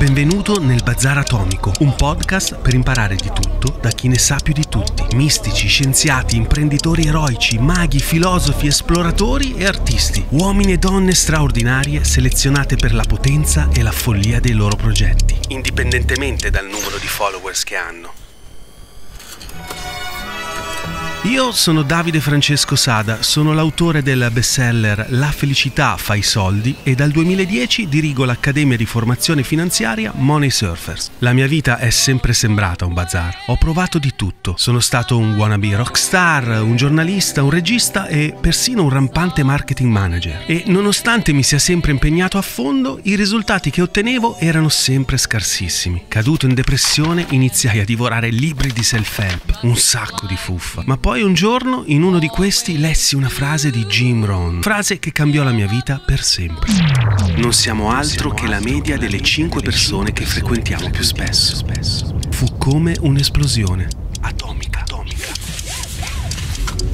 Benvenuto nel Bazar Atomico, un podcast per imparare di tutto da chi ne sa più di tutti. Mistici, scienziati, imprenditori eroici, maghi, filosofi, esploratori e artisti. Uomini e donne straordinarie selezionate per la potenza e la follia dei loro progetti, indipendentemente dal numero di followers che hanno. Io sono Davide Francesco Sada, sono l'autore del bestseller La felicità fa i soldi e dal 2010 dirigo l'Accademia di Formazione Finanziaria Money Surfers. La mia vita è sempre sembrata un bazar. Ho provato di tutto. Sono stato un wannabe rockstar, un giornalista, un regista e persino un rampante marketing manager. E nonostante mi sia sempre impegnato a fondo, i risultati che ottenevo erano sempre scarsissimi. Caduto in depressione, iniziai a divorare libri di self-help, un sacco di fuffa, ma poi poi un giorno in uno di questi lessi una frase di Jim Rohn, frase che cambiò la mia vita per sempre. Non siamo altro che la media delle cinque persone che frequentiamo più spesso. Fu come un'esplosione atomica.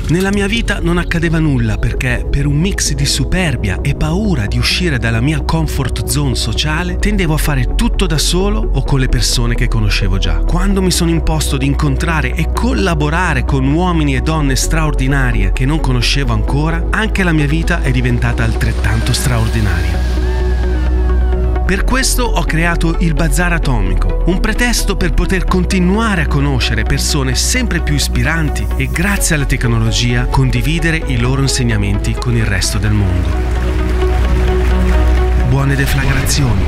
Nella mia vita non accadeva nulla perché, per un mix di superbia e paura di uscire dalla mia comfort zone sociale, tendevo a fare tutto da solo o con le persone che conoscevo già. Quando mi sono imposto di incontrare e collaborare con uomini e donne straordinarie che non conoscevo ancora, anche la mia vita è diventata altrettanto straordinaria. Per questo ho creato il Bazar Atomico, un pretesto per poter continuare a conoscere persone sempre più ispiranti e grazie alla tecnologia condividere i loro insegnamenti con il resto del mondo. Buone deflagrazioni.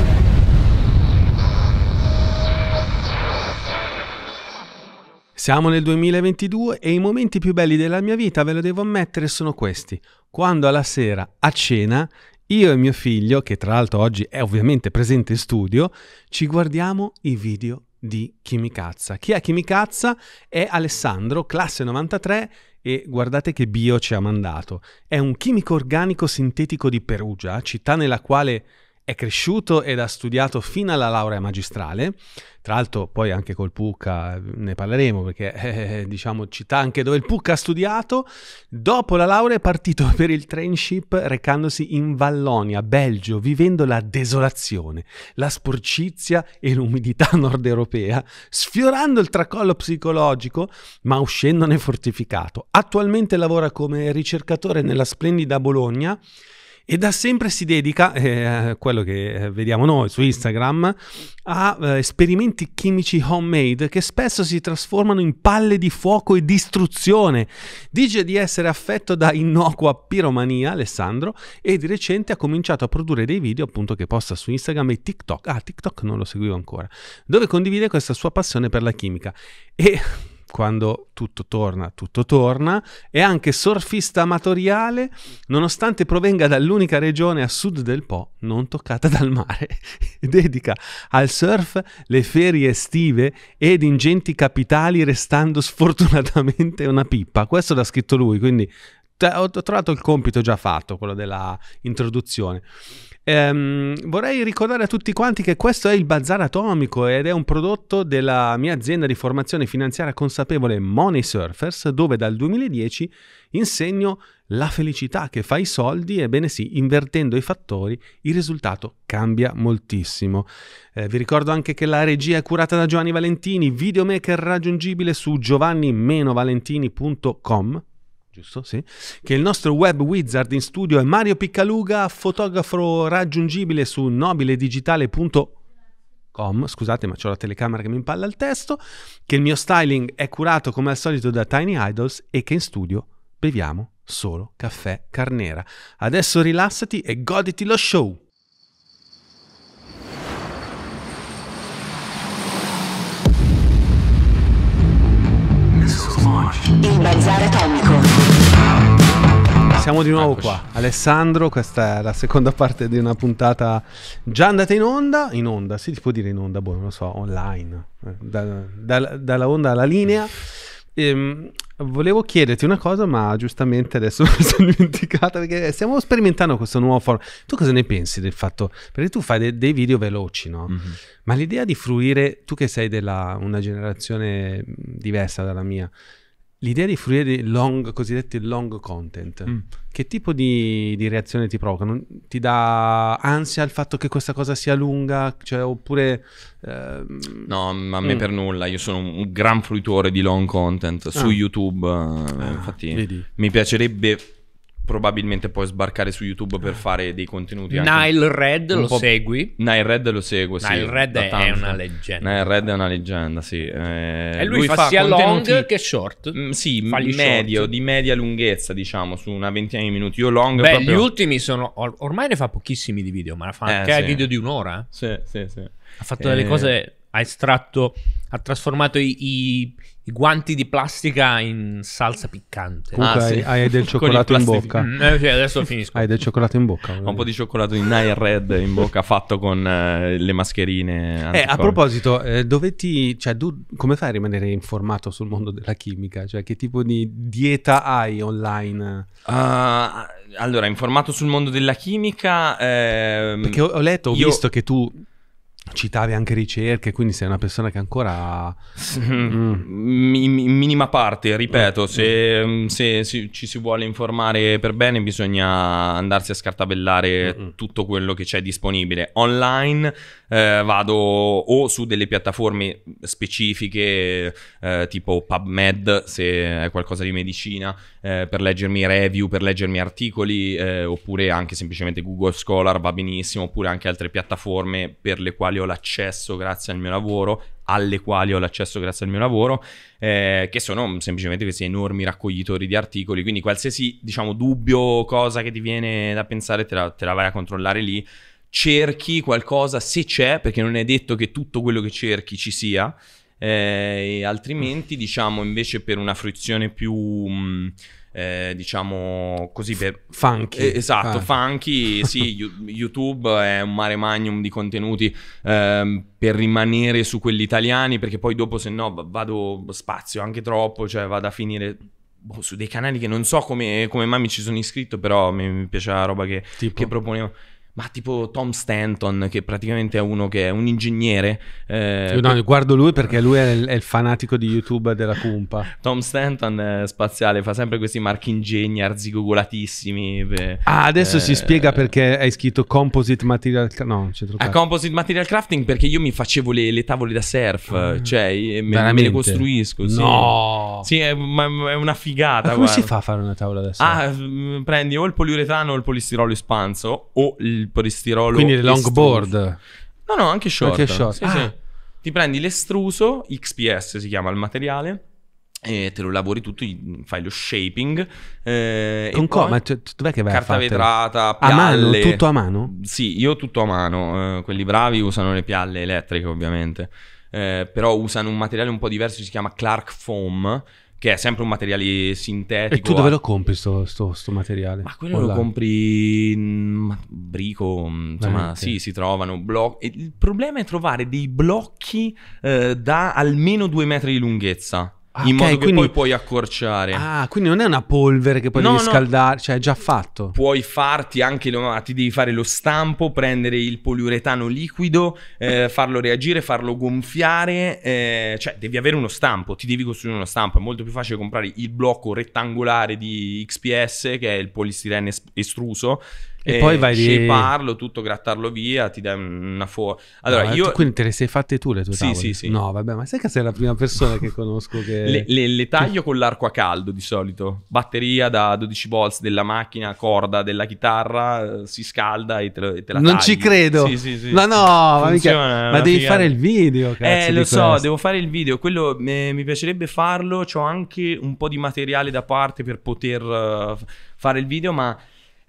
Siamo nel 2022 e i momenti più belli della mia vita, ve lo devo ammettere, sono questi. Quando alla sera, a cena, io e mio figlio, che tra l'altro oggi è ovviamente presente in studio, ci guardiamo i video di Chimicazza. Chi è Chimicazza? È Alessandro, classe 93 e guardate che bio ci ha mandato. È un chimico organico sintetico di Perugia, città nella quale è cresciuto ed ha studiato fino alla laurea magistrale, tra l'altro poi anche col Pucca eh, ne parleremo perché eh, diciamo città anche dove il Pucca ha studiato, dopo la laurea è partito per il trainship recandosi in Vallonia, Belgio, vivendo la desolazione, la sporcizia e l'umidità nord europea, sfiorando il tracollo psicologico ma uscendone fortificato. Attualmente lavora come ricercatore nella splendida Bologna e da sempre si dedica, eh, quello che eh, vediamo noi su Instagram, a eh, esperimenti chimici homemade che spesso si trasformano in palle di fuoco e distruzione. Dice di essere affetto da innocua piromania, Alessandro, e di recente ha cominciato a produrre dei video appunto che posta su Instagram e TikTok. Ah, TikTok non lo seguivo ancora. Dove condivide questa sua passione per la chimica. E quando tutto torna, tutto torna, è anche surfista amatoriale, nonostante provenga dall'unica regione a sud del Po non toccata dal mare. Dedica al surf le ferie estive ed ingenti capitali, restando sfortunatamente una pippa. Questo l'ha scritto lui, quindi ho trovato il compito già fatto, quello della introduzione. Ehm, vorrei ricordare a tutti quanti che questo è il Bazar Atomico ed è un prodotto della mia azienda di formazione finanziaria consapevole Money Surfers, dove dal 2010 insegno la felicità che fa i soldi, ebbene sì, invertendo i fattori, il risultato cambia moltissimo. Eh, vi ricordo anche che la regia è curata da Giovanni Valentini, videomaker raggiungibile su giovanni-valentini.com giusto? Sì. Che il nostro web wizard in studio è Mario Piccaluga, fotografo raggiungibile su nobiledigitale.com. Scusate, ma c'ho la telecamera che mi impalla il testo. Che il mio styling è curato come al solito da Tiny Idols e che in studio beviamo solo caffè carnera. Adesso rilassati e goditi lo show. Il bazar atomico. Siamo di nuovo Eccoci. qua. Alessandro, questa è la seconda parte di una puntata già andata in onda. In onda, si può dire in onda, boh, non lo so, online. Eh, da- da- dalla onda alla linea. Ehm, volevo chiederti una cosa, ma giustamente adesso mi sono dimenticata perché stiamo sperimentando questo nuovo format. Tu cosa ne pensi del fatto? Perché tu fai de- dei video veloci, no? Mhm. Ma l'idea di fruire, tu che sei della una generazione diversa dalla mia, L'idea di fruire dei long, cosiddetti long content, mm. che tipo di, di, reazione ti provocano? Ti dà ansia il fatto che questa cosa sia lunga? Cioè, oppure... Ehm... No, ma a me mm. per nulla. Io sono un gran fruitore di long content su ah. YouTube. Eh, ah, infatti, vedi. mi piacerebbe probabilmente puoi sbarcare su YouTube per ah. fare dei contenuti. Nile Red lo segui? Nile Red lo seguo, Nile sì. Nile Red è tanto. una leggenda. Nile Red è una leggenda, sì. Eh, e lui, lui fa, fa, sia contenuti... long che short? Mm, sì, Fagli medio, short. di media lunghezza, diciamo, su una ventina di minuti. Io long Beh, proprio... gli ultimi sono... Or- ormai ne fa pochissimi di video, ma fa eh, anche eh, sì. video di un'ora. Sì, sì, sì. Ha fatto eh... delle cose... Ha estratto... Ha trasformato i, i i guanti di plastica in salsa piccante. ah, hai, sì. hai, del cioccolato in bocca. Mm, eh, adesso finisco. Hai del cioccolato in bocca. Ho un po' di cioccolato in Nile Red in bocca fatto con eh, le mascherine. Eh, a proposito, eh, dove ti, cioè, tu, come fai a rimanere informato sul mondo della chimica? Cioè, che tipo di dieta hai online? Uh, allora, informato sul mondo della chimica. Ehm, Perché ho, ho letto, ho io... visto che tu Citavi anche ricerche, quindi sei una persona che ancora... Mm. In minima parte, ripeto, se, mm. Mm, se, se, ci si vuole informare per bene bisogna andarsi a scartabellare mm. tutto quello che c'è disponibile online eh, vado o su delle piattaforme specifiche eh, tipo PubMed se è qualcosa di medicina eh, per leggermi review, per leggermi articoli eh, oppure anche semplicemente Google Scholar va benissimo oppure anche altre piattaforme per le quali ho l'accesso grazie al mio lavoro alle quali ho l'accesso grazie al mio lavoro, eh, che sono semplicemente questi enormi raccoglitori di articoli. Quindi qualsiasi diciamo, dubbio, cosa che ti viene da pensare, te la, te la vai a controllare lì cerchi qualcosa se c'è, perché non è detto che tutto quello che cerchi ci sia, eh, altrimenti mm. diciamo invece per una fruizione più... Mh, mm, eh, diciamo così per... funky eh, esatto ah. funky, funky sì youtube è un mare magnum di contenuti ehm, per rimanere su quelli italiani perché poi dopo se no vado spazio anche troppo cioè vado a finire boh, su dei canali che non so come, come mai mi ci sono iscritto però mi, mi piace la roba che, che proponevo ma tipo Tom Stanton, che praticamente è uno che è un ingegnere. Eh, no, per... guardo lui perché lui è il, è il, fanatico di YouTube della Pumpa. Tom Stanton è spaziale, fa sempre questi marchi ingegni arzigogolatissimi. Beh, ah, adesso eh... si spiega perché hai scritto Composite Material No, non ah, Composite Material Crafting perché io mi facevo le, le tavole da surf, ah, cioè me, me, le costruisco. No! sì è, ma, è una figata. Ma come guarda. si fa a fare una tavola da ah, surf? Ah, prendi o il poliuretano o il polistirolo espanso o il il polistirolo. Quindi le longboard. No, no, anche short. Anche short. Sì, ah. sì. Ti prendi l'estruso, XPS si chiama il materiale, e te lo lavori tutto, fai lo shaping. Eh, Con cosa? Ma dov'è che vai Carta a vetrata, pialle. A mano? Tutto a mano? Sì, io tutto a mano. Eh, quelli bravi usano le pialle elettriche ovviamente. Eh, però usano un materiale un po' diverso, si chiama Clark Foam che è sempre un materiale sintetico. E tu dove a... Eh. lo compri sto, sto, sto, materiale? Ma quello Online. lo compri in brico, mm, insomma, eh, sì, si trovano blocchi. Il problema è trovare dei blocchi eh, da almeno due metri di lunghezza. Ah, in okay, modo che quindi... poi puoi accorciare. Ah, quindi non è una polvere che poi no, devi no. scaldare, cioè è già fatto. Puoi farti anche, no, ti devi fare lo stampo, prendere il poliuretano liquido, eh, farlo reagire, farlo gonfiare, eh, cioè devi avere uno stampo, ti devi costruire uno stampo. È molto più facile comprare il blocco rettangolare di XPS, che è il polistirene estruso, e, e poi vai lì. Sceparlo, tutto, grattarlo via, ti dai una fuoco. Allora, no, eh, io... Quindi te le sei fatte tu le tue sì, tavole? Sì, sì, No, vabbè, ma sai che sei la prima persona che conosco che... Le, le, le taglio con l'arco a caldo di solito. Batteria da 12 volts della macchina, corda della chitarra, eh, si scalda e te, lo, e te la taglio Non ci credo! Sì, sì, sì. Ma no, Funziona, ma, devi figata. fare il video, eh, cazzo, Eh, lo so, devo fare il video. Quello eh, mi piacerebbe farlo. Ho anche un po' di materiale da parte per poter uh, fare il video, ma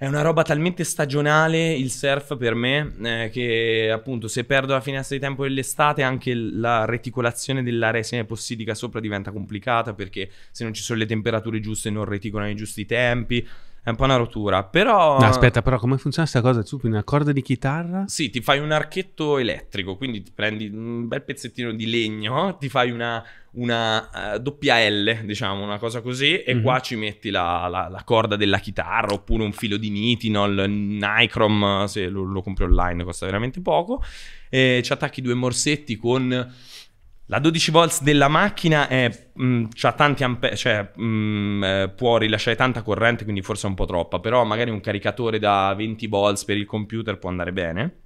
è una roba talmente stagionale il surf per me eh, che appunto se perdo la finestra di tempo dell'estate anche la reticolazione della resina possidica sopra diventa complicata perché se non ci sono le temperature giuste non reticolano i giusti tempi. È un po' una rottura, però... No, aspetta, però come funziona questa cosa? Tu prendi una corda di chitarra? Sì, ti fai un archetto elettrico, quindi ti prendi un bel pezzettino di legno, ti fai una, una uh, doppia L, diciamo, una cosa così, e mm-hmm. qua ci metti la, la, la, corda della chitarra, oppure un filo di nitinol, Nicrom, se lo, lo compri online costa veramente poco, e ci attacchi due morsetti con la 12 volts della macchina è, mh, mm, tanti ampe- cioè, mh, mm, eh, può rilasciare tanta corrente, quindi forse un po' troppa, però magari un caricatore da 20 volts per il computer può andare bene.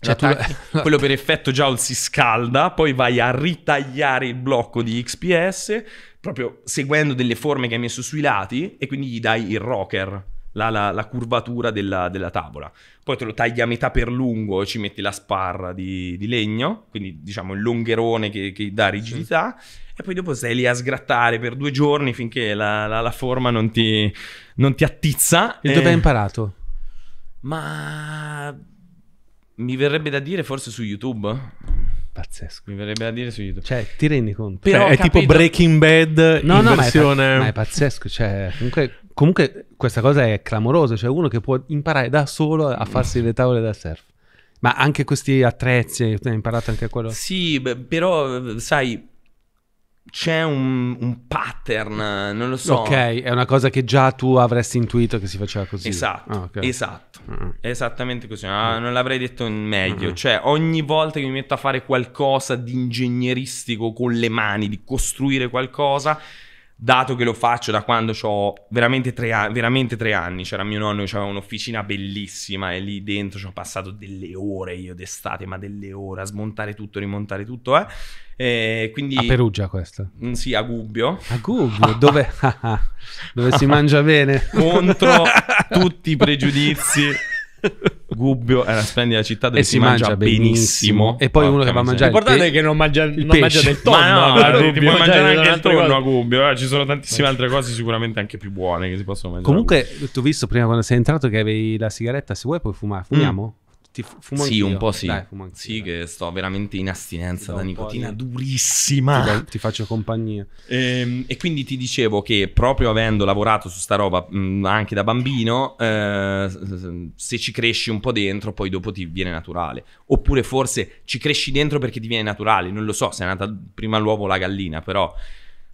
Cioè, tu... quello per effetto Joule si scalda, poi vai a ritagliare il blocco di XPS proprio seguendo delle forme che hai messo sui lati e quindi gli dai il rocker la, la, la curvatura della, della, tavola. Poi te lo tagli a metà per lungo e ci metti la sparra di, di legno, quindi diciamo il longherone che, che dà rigidità. Sì. E poi dopo sei lì a sgrattare per due giorni finché la, la forma non ti, non ti, attizza. E, e... dove eh. hai imparato? Ma mi verrebbe da dire forse su YouTube. Pazzesco. Mi verrebbe da dire su YouTube. Cioè, ti rendi conto? Però cioè, è capito... tipo Breaking Bad no, no, versione... ma, è, pa- ma è pazzesco. Cioè, comunque, comunque, questa cosa è clamorosa. Cioè, uno che può imparare da solo a farsi le tavole da surf. Ma anche questi attrezzi, hai imparato anche quello? Sì, beh, però, sai, c'è un, un, pattern, non lo so. Ok, è una cosa che già tu avresti intuito che si faceva così. Esatto, oh, okay. esatto. Esattamente così, ah, mm. non l'avrei detto meglio. Mm. Cioè, ogni volta che mi metto a fare qualcosa di ingegneristico con le mani, di costruire qualcosa, dato che lo faccio da quando ho veramente tre, veramente tre anni, c'era mio nonno, c'era un'officina bellissima e lì dentro ci ho passato delle ore io d'estate, ma delle ore a smontare tutto, rimontare tutto, eh. E quindi, a Perugia questo? Mm, sì, a Gubbio. A Gubbio, dove, dove si mangia bene. Contro tutti i pregiudizi. Gubbio è eh, una splendida città dove e si, si mangia, mangia benissimo. benissimo. E poi Porca uno che va a mangiare. L'importante è che non mangia, il non mangia del tonno. Ma no, eh, a Gubbio. ti puoi mangiare anche il tonno a Gubbio. Eh, ci sono tantissime altre cose, sicuramente anche più buone che si possono mangiare. Comunque, ti ho visto prima quando sei entrato che avevi la sigaretta. Se vuoi, puoi fumare. Fumiamo? Mm. Ti fumo sì, un po' sì. Dai, sì, che sto veramente in astinenza da nicotina di... durissima. Ti, ti, faccio compagnia. E, ehm, e, quindi ti dicevo che proprio avendo lavorato su sta roba mh, anche da bambino, eh, se ci cresci un po' dentro, poi dopo ti viene naturale. Oppure forse ci cresci dentro perché ti viene naturale. Non lo so, sei nata prima l'uovo o la gallina, però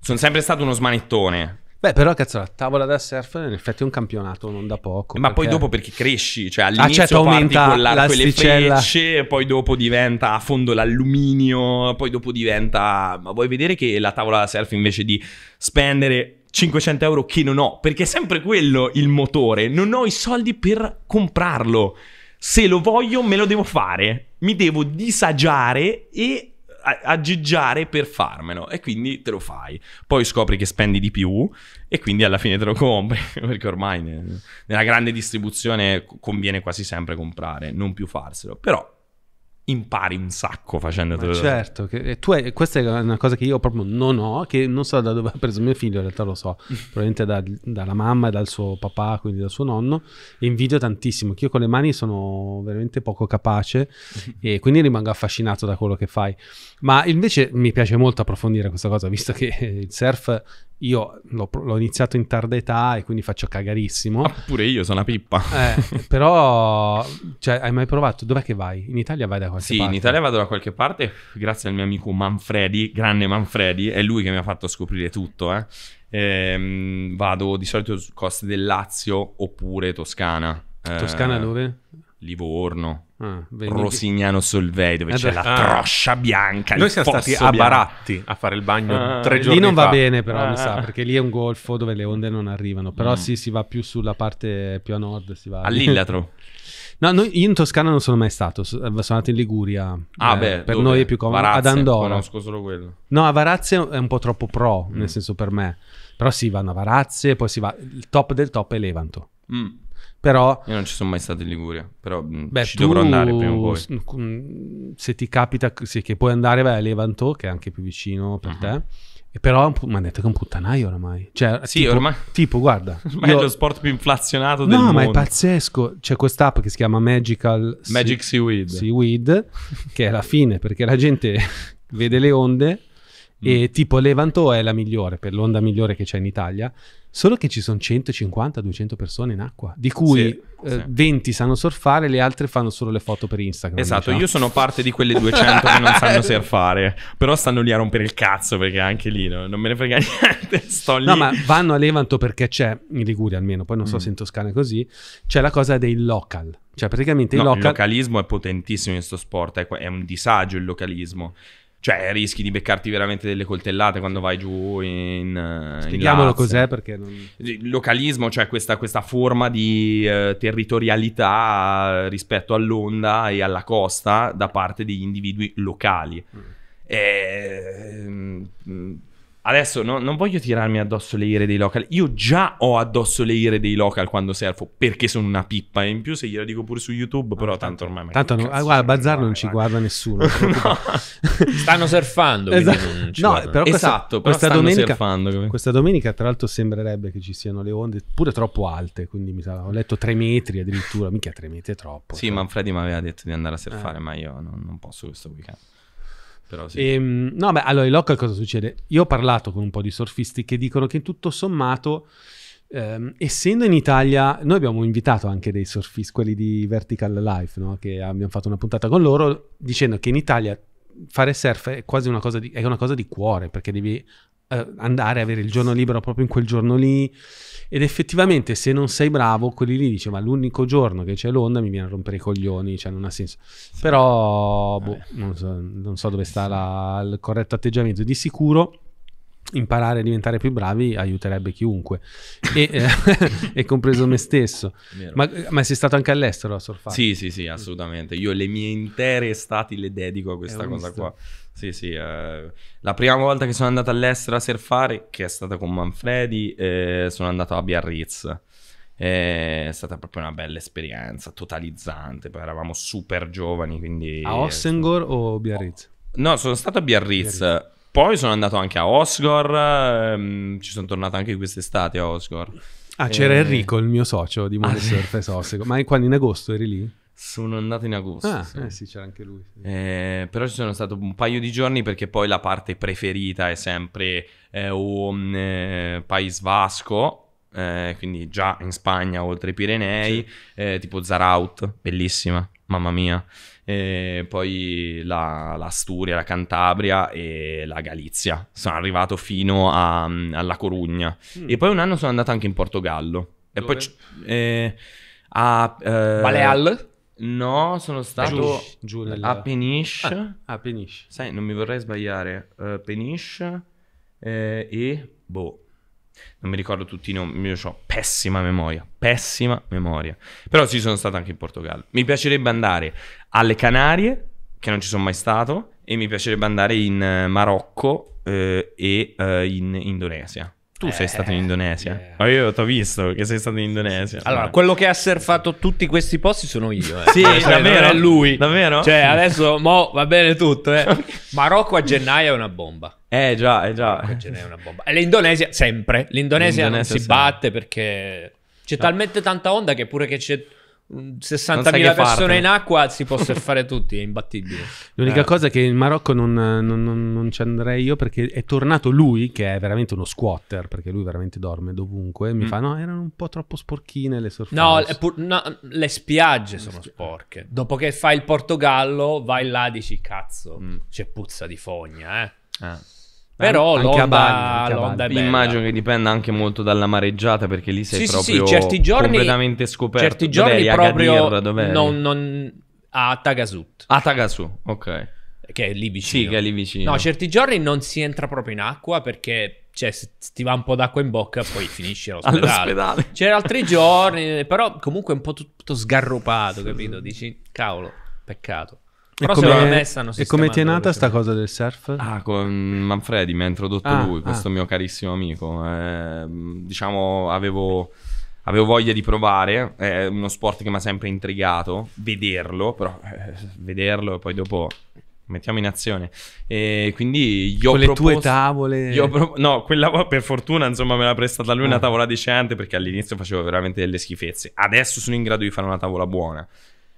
sono sempre stato uno smanettone. Beh, però cazzo, la tavola da surf in effetti è un campionato non da poco. Ma perché... poi dopo perché cresci, cioè ah, all'inizio ah, certo, aumenta con l'arco e frecce, poi dopo diventa a fondo l'alluminio, poi dopo diventa... Ma vuoi vedere che la tavola da surf invece di spendere 500 euro che non ho, perché è sempre quello il motore, non ho i soldi per comprarlo. Se lo voglio me lo devo fare, mi devo disagiare e aggiggiare per farmelo e quindi te lo fai. Poi scopri che spendi di più e quindi alla fine te lo compri perché ormai nella grande distribuzione conviene quasi sempre comprare, non più farselo. Però impari un sacco facendo Ma certo che, tu hai, questa è una cosa che io proprio non ho che non so da dove ha preso mio figlio in realtà lo so probabilmente da, dalla mamma e dal suo papà quindi dal suo nonno e invidio tantissimo che io con le mani sono veramente poco capace e quindi rimango affascinato da quello che fai ma invece mi piace molto approfondire questa cosa, visto che il surf io l'ho, l'ho iniziato in tarda età e quindi faccio cagarissimo. Ah, pure io sono una pippa. Eh, però, cioè, hai mai provato? Dov'è che vai? In Italia vai da qualche sì, parte? Sì, in Italia vado da qualche parte, grazie al mio amico Manfredi, grande Manfredi, è lui che mi ha fatto scoprire tutto, eh. ehm, vado di solito su coste del Lazio oppure Toscana. Toscana eh, dove? Livorno, ah, Rosignano Solvei, dove eh c'è beh, la ah. troscia bianca. Noi siamo stati a Baratti a fare il bagno ah, tre giorni fa. Lì non fa. va bene, però, mi ah. sa, perché lì è un golfo dove le onde non arrivano. Però mm. sì, si va più sulla parte più a nord. Si va All'Illatro. no, noi, io in Toscana non sono mai stato, eh, sono andato in Liguria. Ah, eh, beh, per dove? noi è più comodo. Ad Andorra. Conosco solo quello. No, a Varazze è un po' troppo pro, mm. nel senso per me. Però si sì, vanno a Varazze, poi si va. Il top del top è Levanto. Mm. Però, Io non ci sono mai stato in Liguria, però beh, ci tu, dovrò andare prima o poi. Se ti capita sì, che puoi andare, vai a Levanto, che è anche più vicino per uh-huh. te. E però mi hanno detto che è un puttanaio oramai. Cioè, sì, tipo, ormai. Tipo, guarda. Ormai io, è lo sport più inflazionato del no, mondo. No, ma è pazzesco. C'è questa app che si chiama Magical Magic Seaweed. Seaweed, che è la fine perché la gente vede le onde. Mm. E tipo Levanto è la migliore, per l'onda migliore che c'è in Italia Solo che ci sono 150-200 persone in acqua, di cui sì, eh, sì. 20 sanno surfare, le altre fanno solo le foto per Instagram. Esatto, diciamo. io sono parte di quelle 200 che non sanno surfare, però stanno lì a rompere il cazzo perché anche lì no, non me ne frega niente. Sto lì. No, ma vanno a Levanto perché c'è, in Liguria almeno, poi non so mm. se in Toscana è così, c'è la cosa dei local. Cioè praticamente no, il, local... il localismo è potentissimo in questo sport, è, è un disagio il localismo. Cioè, rischi di beccarti veramente delle coltellate quando vai giù in. Eh, Spieghiamolo cos'è perché. Non... Localismo, cioè questa, questa forma di eh, territorialità rispetto all'onda e alla costa da parte degli individui locali. Mm. E, eh, mm, Adesso no, non voglio tirarmi addosso le ire dei local. Io già ho addosso le ire dei local quando surfo perché sono una pippa. E in più, se glielo dico pure su YouTube, però tanto ormai. Tanto, non, ah, guarda, Bazar non ci guarda nessuno. no. Stanno surfando. Esatto. no, però questa, esatto, però questa domenica, surfando, come... questa domenica, tra l'altro, sembrerebbe che ci siano le onde pure troppo alte. Quindi mi sa, ho letto tre metri addirittura. Mica tre metri è troppo. Sì, troppo. Cioè. Manfredi mi aveva detto di andare a eh. surfare, eh. ma io non, non posso questo weekend. Però sì. E, ehm, no, beh, allora in local cosa succede? Io ho parlato con un po' di surfisti che dicono che tutto sommato, ehm, essendo in Italia, noi abbiamo invitato anche dei surfisti, quelli di Vertical Life, no? che abbiamo fatto una puntata con loro, dicendo che in Italia fare surf è quasi una cosa di, una cosa di cuore, perché devi eh, andare a avere il giorno libero proprio in quel giorno lì. Ed effettivamente, se non sei bravo, quelli lì dice: Ma l'unico giorno che c'è l'onda mi viene a rompere i coglioni, cioè non ha senso. Però eh. boh, non, so, non, so, dove sta la, il corretto atteggiamento. Di sicuro imparare a diventare più bravi aiuterebbe chiunque, e, eh, e compreso me stesso. Ma, ma, sei stato anche all'estero a surfare? Sì, sì, sì, assolutamente. Io le mie intere estati le dedico a eh, questa cosa visto. qua. Sì, sì. Eh, la prima volta che sono andato all'estero a surfare, che è stata con Manfredi, eh, sono andato a Biarritz. Eh, è stata proprio una bella esperienza, totalizzante. Poi eravamo super giovani, quindi... A Ossengor o Biarritz? No, sono stato a Biarritz. Biarritz poi sono andato anche a Osgor, ehm, ci sono tornato anche quest'estate a Osgor. Ah, c'era eh, Enrico, il mio socio di Money ah, Surface Osgor. Ma quando in agosto eri lì? Sono andato in agosto. Ah, sì, eh, sì c'era anche lui. Sì. Eh, però ci sono stato un paio di giorni perché poi la parte preferita è sempre eh, un mm, eh, País Vasco. Eh, quindi già in Spagna oltre i Pirenei, sì. tipo Zaraut, bellissima, mamma mia eh, poi la, l'Asturia, la Cantabria e la Galizia. Sono arrivato fino a, alla Corugna. Mm. E poi un anno sono andato anche in Portogallo. E poi... C- eh, a... Eh, Baleal? No, sono stato giù, giù a Peniche. Ah, a Peniche. Sai, non mi vorrei sbagliare. Uh, Peniche eh, e... Boh non mi ricordo tutti i nomi, io ho pessima memoria, pessima memoria. Però sì, sono stato anche in Portogallo. Mi piacerebbe andare alle Canarie, che non ci sono mai stato, e mi piacerebbe andare in eh, Marocco eh, e eh, in Indonesia. Tu eh, sei stato in Indonesia. Eh. Ma yeah. io ti ho visto che sei stato in Indonesia. Allora, eh. quello che ha surfato tutti questi posti sono io. Eh. sì, cioè, davvero? è lui. Davvero? Cioè, adesso mo, va bene tutto. Eh. Marocco a gennaio è una bomba. Eh già, eh già. Ecco, ce n'è una bomba. E l'Indonesia, sempre, l'Indonesia, L'Indonesia non si sempre. batte perché c'è no. talmente tanta onda che pure che c'è 60.000 mm, persone in acqua si può surfare tutti, è imbattibile. L'unica eh. cosa è che in Marocco non, non, non, non, ci andrei io perché è tornato lui, che è veramente uno squatter, perché lui veramente dorme dovunque, mi mm. fa no, erano un po' troppo sporchine le surface. No, no, le spiagge sono sporche. Dopo che fai il Portogallo vai là e dici cazzo, mm. c'è puzza di fogna, eh. Ah. Però anche l'onda, a bagno, l'onda a bagno. Immagino che dipenda anche molto dalla mareggiata perché lì sei sì, proprio sì, certi giorni, completamente scoperto. Certi giorni dov'eri, proprio dov'eri? Non, non, a Tagasut. A Tagasut, ok. Che è lì vicino. Sì, che è lì vicino. No, certi giorni non si entra proprio in acqua perché cioè, se ti va un po' d'acqua in bocca, poi finisci all'ospedale. all'ospedale. C'era altri giorni, però comunque è un po' tutto sgarrupato, capito? Dici, cavolo, peccato. Però e come, se e come ti è nata sta cosa del surf? Ah, con Manfredi mi ha introdotto ah, lui, ah. questo ah. mio carissimo amico. Eh, diciamo, avevo, avevo, voglia di provare, è uno sport che mi ha sempre intrigato, vederlo, però eh, vederlo e poi dopo mettiamo in azione. E quindi io Con le proposto, tue tavole. Pro, no, quella per fortuna, insomma, me l'ha prestata lui una ah. tavola decente perché all'inizio facevo veramente delle schifezze. Adesso sono in grado di fare una tavola buona.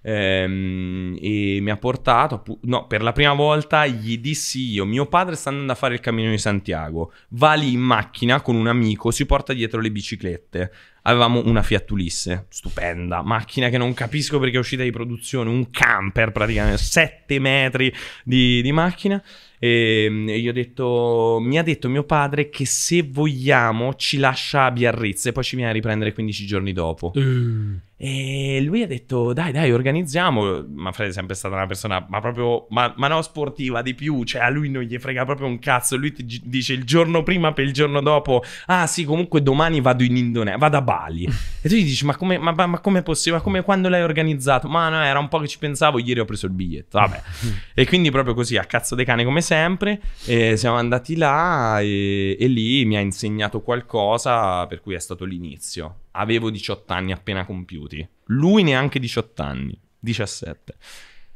Ehm, e mi ha portato, no, per la prima volta gli dissi io, mio padre sta andando a fare il Cammino di Santiago, va lì in macchina con un amico, si porta dietro le biciclette. Avevamo una Fiat Ulisse, stupenda, macchina che non capisco perché è uscita di produzione, un camper praticamente, 7 metri di, di macchina. E, ehm, e gli ho detto, mi ha detto mio padre che se vogliamo ci lascia a Biarritz e poi ci viene a riprendere 15 giorni dopo. Mm. E lui ha detto: Dai, dai, organizziamo. ma Fred è sempre stata una persona, ma proprio, ma, ma, no, sportiva di più. Cioè, a lui non gli frega proprio un cazzo. Lui ti dice il giorno prima per il giorno dopo: Ah, sì, comunque domani vado in Indonesia, vado a Bali. e tu gli dici: Ma come, ma, ma come è possibile? Ma come quando l'hai organizzato? Ma no, era un po' che ci pensavo. Ieri ho preso il biglietto. Vabbè. e quindi proprio così, a cazzo dei cani come sempre. E siamo andati là e, e lì mi ha insegnato qualcosa per cui è stato l'inizio. Avevo 18 anni appena compiuti. Lui neanche 18 anni, 17.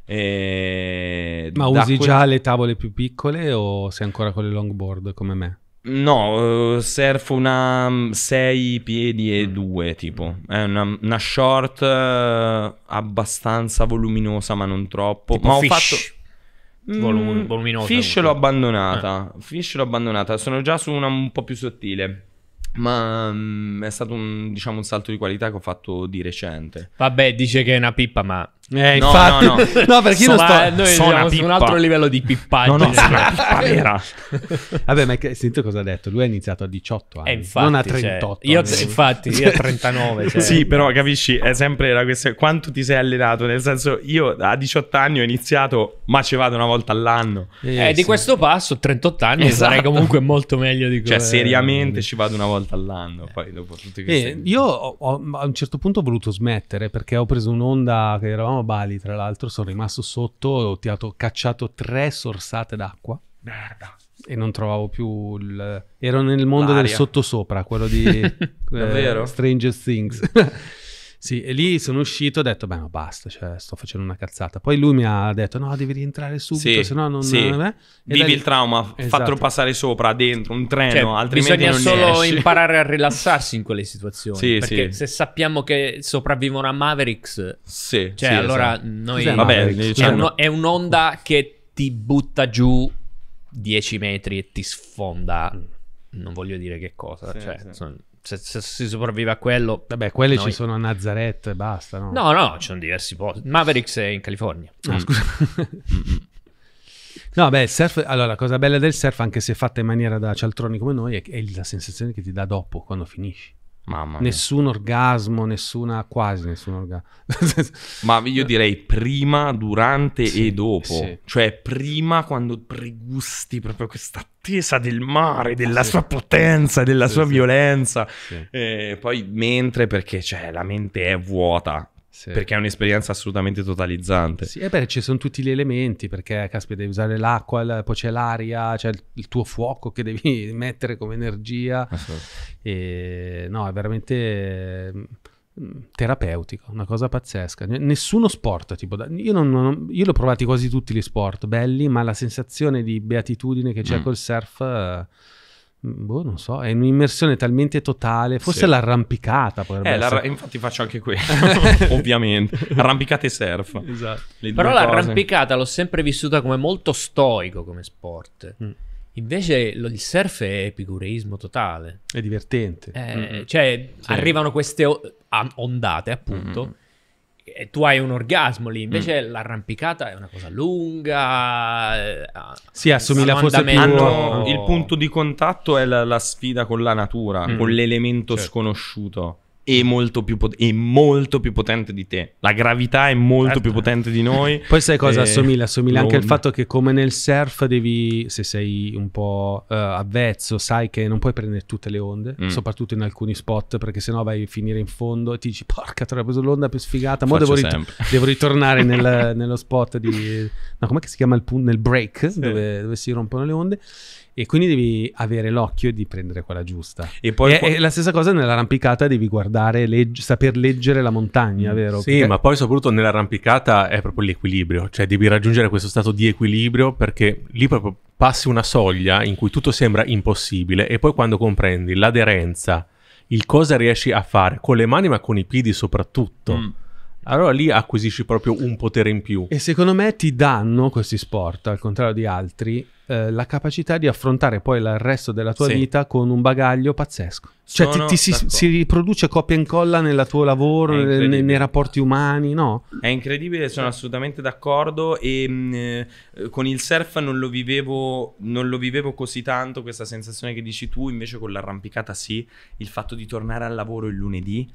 E Ma usi quel... già le tavole più piccole o sei ancora con le longboard come me? No, uh, eh, surfo una 6 mm, piedi e 2 mm. tipo, è una, una short uh, abbastanza voluminosa ma non troppo. Tipo ma fish. ho fatto... Mm, volum- voluminosa. Fish l'ho abbandonata. Eh. Fish l'ho abbandonata. Sono già su una un po' più sottile. Ma um, è stato un, diciamo, un salto di qualità che ho fatto di recente. Vabbè, dice che è una pippa, ma eh, no, infatti, no, no. no perché io so, non sto. Sono su un altro livello di pippaggine. No, no, pippa vera. Vabbè, ma che, sentito cosa ha detto? Lui ha iniziato a 18 eh, anni, infatti, non a 38. Cioè, io, infatti, io a 39. Cioè. sì, però capisci, è sempre la questione. Quanto ti sei allenato? Nel senso, io a 18 anni ho iniziato, ma ci vado una volta all'anno. Eh, eh di questo passo, 38 anni, esatto. sarei comunque molto meglio di quello. Cioè, seriamente ci vado una volta all'anno. Eh. Poi, dopo tutte queste... eh, io ho, ho, a un certo punto ho voluto smettere perché ho preso un'onda che eravamo andavamo a Bali, tra l'altro, sono rimasto sotto, ho tirato, cacciato tre sorsate d'acqua. Merda. E non trovavo più il... Ero nel mondo L'aria. del sottosopra, quello di eh, Stranger Things. Sì, e lì sono uscito e ho detto, beh, ma basta, cioè, sto facendo una cazzata. Poi lui mi ha detto, no, devi rientrare subito, sì, se no non... Sì. Non eh. Vivi lì... il trauma, esatto. fatelo passare sopra, dentro, un treno, cioè, altrimenti bisogna non Bisogna solo imparare a rilassarsi in quelle situazioni. Sì, perché sì. se sappiamo che sopravvivono a Mavericks, sì, cioè, sì, allora esatto. noi... Vabbè, diciamo... è, è un'onda che ti butta giù 10 metri e ti sfonda, mm. non voglio dire che cosa, sì, cioè... Sono se, se, si sopravvive a quello. Vabbè, quelle noi... ci sono a Nazareth e basta, no? No, no, ci sono diversi posti. Mavericks è in California. No, ah, mm. scusa. no, beh, surf, allora la cosa bella del surf, anche se fatta in maniera da cialtroni come noi, è, è la sensazione che ti dà dopo, quando finisci. Nessun orgasmo, nessuna, quasi nessun orgasmo. Ma io direi prima, durante sì, e dopo. Sì. Cioè prima quando pregusti proprio questa attesa del mare, della sì. sua potenza, della sua violenza. E eh, poi mentre perché cioè, la mente è vuota sì. Perché è un'esperienza assolutamente totalizzante. Sì, e beh, ci sono tutti gli elementi, perché caspita, devi usare l'acqua, poi c'è l'aria, c'è il, il, tuo fuoco che devi mettere come energia. Ah, e, no, è veramente mm, terapeutico, una cosa pazzesca. Nessuno sport, tipo, io, non, non, io l'ho provato quasi tutti gli sport belli, ma la sensazione di beatitudine che c'è mm. col surf eh, Mm, boh, non so, è un'immersione talmente totale, forse sì. l'arrampicata eh, l'arra- Infatti faccio anche quello, ovviamente, arrampicata e surf. Esatto. Però l'arrampicata l'ho sempre vissuta come molto stoico come sport. Mm. Invece lo, il surf è epicureismo totale. È divertente. Eh, mm. Cioè, sì. arrivano queste ondate, appunto. Mm e tu hai un orgasmo lì, invece mm. l'arrampicata è una cosa lunga. Eh, ah, sì, assomiglia forse più hanno, Il punto di contatto è la, la sfida con la natura, mm. con l'elemento certo. sconosciuto è molto, più pot- è molto più potente di te. La gravità è molto certo. più potente di noi. Poi sai cosa eh, assomiglia? Assomiglia anche al fatto che come nel surf devi, se sei un po' uh, avvezzo, sai che non puoi prendere tutte le onde, mm. soprattutto in alcuni spot, perché sennò vai a finire in fondo e ti dici porca, te l'ho preso l'onda più sfigata, ma devo, rit- devo, ritornare nel, nello spot di... No, com'è che si chiama il punto? Nel break, sì. dove, dove si rompono le onde e quindi devi avere l'occhio di prendere quella giusta. E poi e, poi... la stessa cosa nell'arrampicata, devi guardare, legge, saper leggere la montagna, mm. vero? Sì, perché... ma poi soprattutto nell'arrampicata è proprio l'equilibrio, cioè devi raggiungere questo stato di equilibrio perché lì proprio passi una soglia in cui tutto sembra impossibile e poi quando comprendi l'aderenza, il cosa riesci a fare con le mani ma con i piedi soprattutto. Mm allora lì acquisisci proprio un potere in più. E secondo me ti danno questi sport, al contrario di altri, eh, la capacità di affrontare poi il resto della tua sì. vita con un bagaglio pazzesco. Sono cioè ti, ti si, si, riproduce copia e incolla nel tuo lavoro, eh, nei, nei, rapporti umani, no? È incredibile, sono assolutamente d'accordo e mh, mm, eh, con il surf non lo, vivevo, non lo vivevo così tanto, questa sensazione che dici tu, invece con l'arrampicata sì, il fatto di tornare al lavoro il lunedì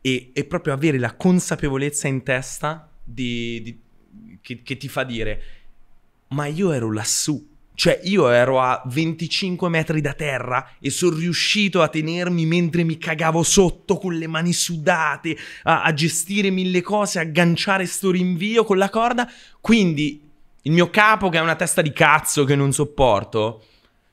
e, e proprio avere la consapevolezza in testa di, di, che, che ti fa dire, ma io ero lassù, cioè, io ero a 25 metri da terra e sono riuscito a tenermi mentre mi cagavo sotto con le mani sudate, a, a, gestire mille cose, a agganciare sto rinvio con la corda. Quindi il mio capo, che è una testa di cazzo che non sopporto,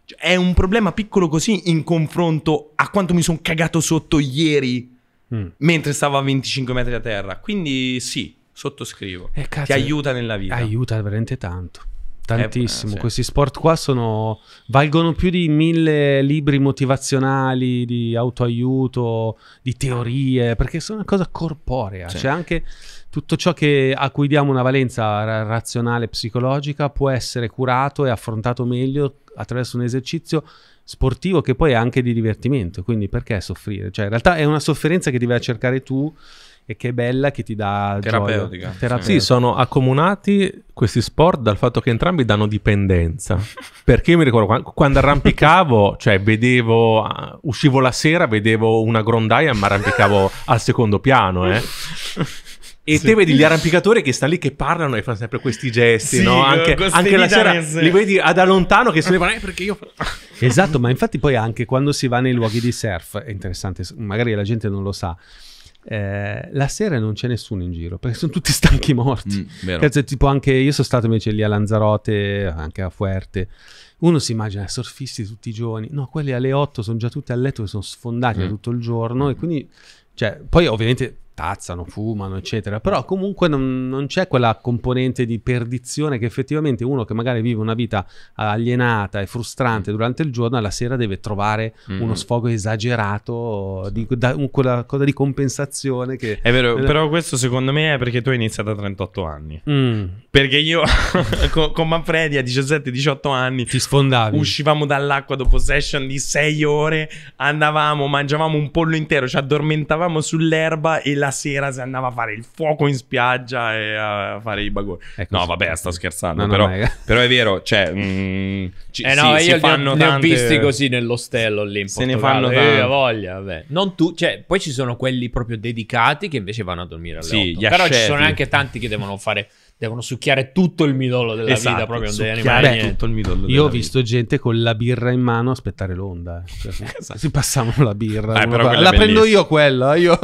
cioè, è un problema piccolo così in confronto a quanto mi sono cagato sotto ieri Mm. mentre stava a 25 metri da terra. Quindi sì, sottoscrivo. Eh, cazzo, Ti aiuta nella vita. Aiuta veramente tanto. Eh, Tantissimo. Eh, sì. Questi sport qua sono, valgono più di mille libri motivazionali, di autoaiuto, di teorie, perché sono una cosa corporea. Sì. Cioè anche tutto ciò che, a cui diamo una valenza razionale psicologica può essere curato e affrontato meglio attraverso un esercizio sportivo che poi è anche di divertimento, quindi perché soffrire? Cioè, in realtà è una sofferenza che ti vai a cercare tu e che è bella, che ti dà terapeutica. Terapeutica. Sì, sono accomunati questi sport dal fatto che entrambi danno dipendenza. Perché io mi ricordo quando, quando arrampicavo, cioè vedevo, uh, uscivo la sera, vedevo una grondaia e mi arrampicavo al secondo piano, eh. E sì. te vedi gli arrampicatori che stanno lì che parlano e fanno sempre questi gesti, sì, no? Anche, anche la sera li vedi da lontano che se ne vanno, eh, perché io... esatto, ma infatti poi anche quando si va nei luoghi di surf, è interessante, magari la gente non lo sa, eh, la sera non c'è nessuno in giro perché sono tutti stanchi morti. Mm, Cazzo, cioè, tipo anche io sono stato invece lì a Lanzarote, anche a Fuerte. Uno si immagina surfisti tutti i giorni, no, quelli alle 8 sono già tutti a letto che sono sfondati mm. tutto il giorno mm. e quindi cioè, poi ovviamente tazzano, fumano, eccetera, però comunque non, non c'è quella componente di perdizione che effettivamente uno che magari vive una vita alienata e frustrante mm. durante il giorno, alla sera deve trovare mm. uno sfogo esagerato, di, da, un, quella cosa di compensazione che... È vero, eh, però questo secondo me è perché tu hai iniziato a 38 anni. Mm. Perché io con, con Manfredi a 17-18 anni... Ti sfondavi. Uscivamo dall'acqua dopo session di 6 ore, andavamo, mangiavamo un pollo intero, ci addormentavamo sull'erba e la la sera si andava a fare il fuoco in spiaggia e a fare i bagoni. Ecco, no, vabbè, sta scherzando. No, però, però, è vero, cioè, mm, ci, eh no, sì, eh, io fanno ne, tante... ho, visti così nell'ostello lì in se ne fanno eh, eh, tante. Eh, voglia, vabbè. Non tu, cioè, poi ci sono quelli proprio dedicati che invece vanno a dormire alle sì, Però ci sono anche tanti che devono fare devono succhiare tutto il midollo della esatto, vita, proprio non Beh, tutto il midollo. Io ho visto vita. gente con la birra in mano aspettare l'onda. Eh. Cioè, esatto. Si passavano la birra. Eh, la prendo io quella. Io.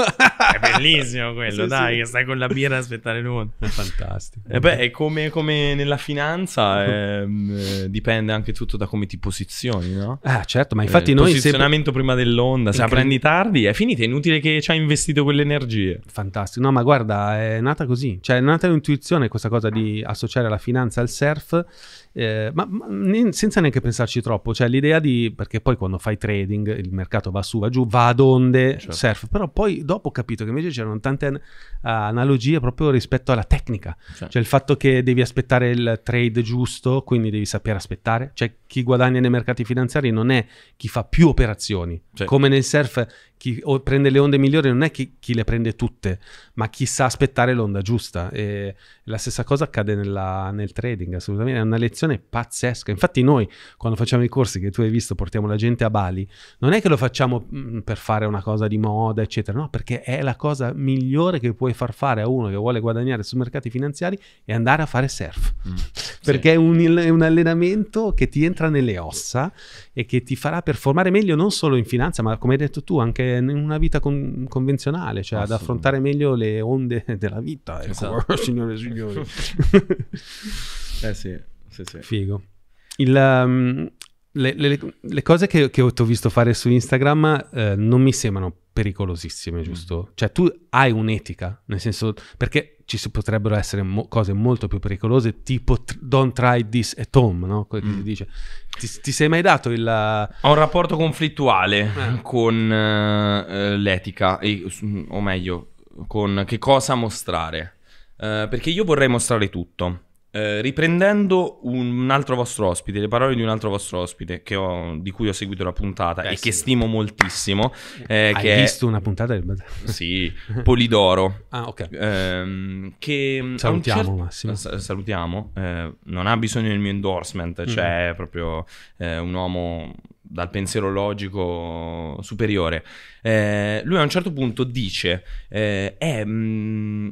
è bellissimo quello, sì, dai, sì. che stai con la birra a aspettare l'onda. È fantastico. E eh, beh, come, come nella finanza ehm, eh, dipende anche tutto da come ti posizioni, no? Ah, certo, ma eh, infatti eh, noi... Il posizionamento sempre... prima dell'onda, se la prendi tardi è finita, è inutile che ci hai investito quelle energie. Fantastico. No, ma guarda, è nata così. Cioè, è nata l'intuizione questa questa cosa di associare la finanza al surf, eh, ma, ma ne, senza neanche pensarci troppo, cioè l'idea di, perché poi quando fai trading il mercato va su, va giù, va ad onde, certo. surf, però poi dopo ho capito che invece c'erano tante uh, analogie proprio rispetto alla tecnica, certo. cioè il fatto che devi aspettare il trade giusto, quindi devi sapere aspettare, cioè chi guadagna nei mercati finanziari non è chi fa più operazioni, certo. come nel surf chi prende le onde migliori non è chi, chi, le prende tutte, ma chi sa aspettare l'onda giusta. E la stessa cosa accade nella, nel trading, assolutamente. È una lezione pazzesca. Infatti, noi quando facciamo i corsi che tu hai visto, portiamo la gente a Bali, non è che lo facciamo mm, per fare una cosa di moda, eccetera, no, perché è la cosa migliore che puoi far fare a uno che vuole guadagnare sui mercati finanziari e andare a fare surf. Mm, perché sì. è, un, è un allenamento che ti entra nelle ossa e che ti farà performare meglio non solo in finanza, ma come hai detto tu, anche in una vita con- convenzionale, cioè ah, ad affrontare meglio le onde della vita, ecco, esatto. signore e signori. eh sì, sì, sì. Figo. Il, um, le, le, le, cose che, che, ho visto fare su Instagram eh, non mi sembrano pericolosissime, mm. giusto? Mm. Cioè tu hai un'etica, nel senso perché ci potrebbero essere mo- cose molto più pericolose, tipo tr- don't try this at home, no? Quello che mm. si dice. Ti, ti, sei mai dato il... Ho un rapporto conflittuale eh. con uh, l'etica, e, o meglio, con che cosa mostrare. Uh, perché io vorrei mostrare tutto. Eh, riprendendo un altro vostro ospite, le parole di un altro vostro ospite ho, di cui ho seguito la puntata Beh, e sì. che stimo moltissimo. Eh, Hai visto è, una puntata del Sì, Polidoro. ah, ok. Ehm, che salutiamo cer- Massimo. S- salutiamo. Eh, non ha bisogno del mio endorsement, cioè mm è proprio eh, un uomo dal pensiero logico superiore. Eh, lui a un certo punto dice: eh, mh, mm,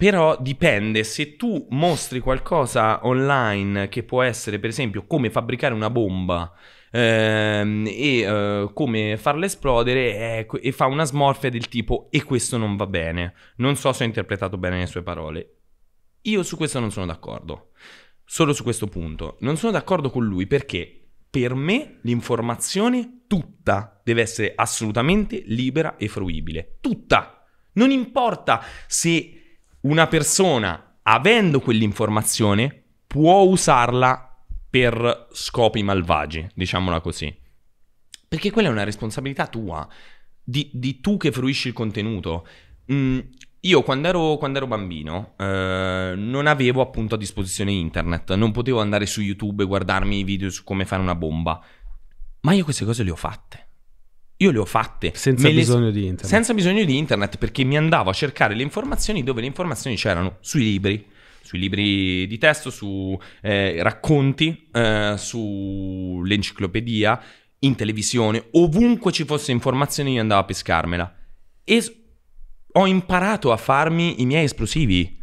però dipende, se tu mostri qualcosa online che può essere per esempio come fabbricare una bomba ehm, e eh, come farla esplodere eh, e fa una smorfia del tipo e questo non va bene. Non so se ho interpretato bene le sue parole. Io su questo non sono d'accordo. Solo su questo punto. Non sono d'accordo con lui perché per me l'informazione tutta deve essere assolutamente libera e fruibile. Tutta. Non importa se una persona, avendo quell'informazione, può usarla per scopi malvagi, diciamola così. Perché quella è una responsabilità tua, di, di tu che fruisci il contenuto. Mm, io quando ero, quando ero bambino eh, non avevo appunto a disposizione internet, non potevo andare su YouTube e guardarmi i video su come fare una bomba, ma io queste cose le ho fatte io le ho fatte. Senza le... bisogno di internet. Senza bisogno di internet perché mi andavo a cercare le informazioni dove le informazioni c'erano, sui libri, sui libri di testo, su eh, racconti, eh, sull'enciclopedia, in televisione, ovunque ci fosse informazione io andavo a pescarmela. E ho imparato a farmi i miei esplosivi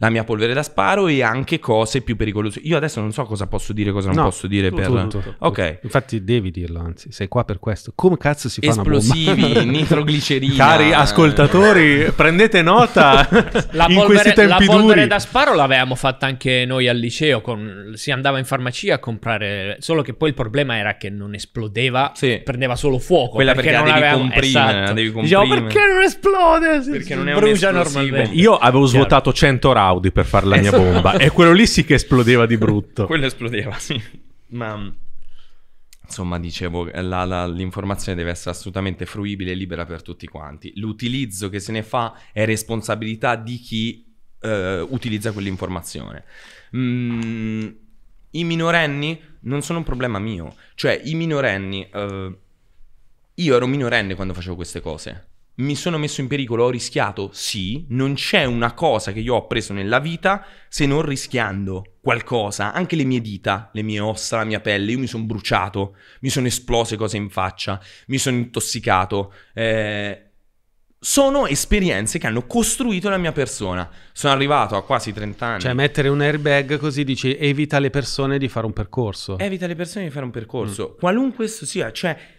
la mia polvere da sparo e anche cose più pericolose. Io adesso non so cosa posso dire, cosa non posso dire. Tutto, per... Tutto, tutto, ok. Infatti devi dirlo, anzi, sei qua per questo. Come cazzo si fa Esplosivi, una bomba? nitroglicerina. Cari ascoltatori, prendete nota. la in polvere, questi tempi la polvere da sparo l'avevamo fatta anche noi al liceo. Con, si andava in farmacia a comprare, solo che poi il problema era che non esplodeva, sì. prendeva solo fuoco. Quella perché, perché la devi, avevamo, comprimere, esatto. la devi diciamo, comprimere. Diciamo, perché non esplode? Perché non è brucia normalmente. Io avevo Chiaro. svuotato 100 rate Audi per fare la mia esatto. bomba. e quello lì sì che esplodeva di brutto. quello esplodeva, sì. Ma insomma, dicevo, eh, la, la, l'informazione deve essere assolutamente fruibile e libera per tutti quanti. L'utilizzo che se ne fa è responsabilità di chi eh, utilizza quell'informazione. Mm, I minorenni non sono un problema mio. Cioè, i minorenni... Eh, io ero minorenne quando facevo queste cose mi sono messo in pericolo, ho rischiato? Sì, non c'è una cosa che io ho preso nella vita se non rischiando qualcosa, anche le mie dita, le mie ossa, la mia pelle, io mi sono bruciato, mi sono esplose cose in faccia, mi sono intossicato. Eh, sono esperienze che hanno costruito la mia persona. Sono arrivato a quasi 30 anni. Cioè, mettere un airbag così dici evita le persone di fare un percorso. Evita le persone di fare un percorso. Mm. Qualunque esso sia, cioè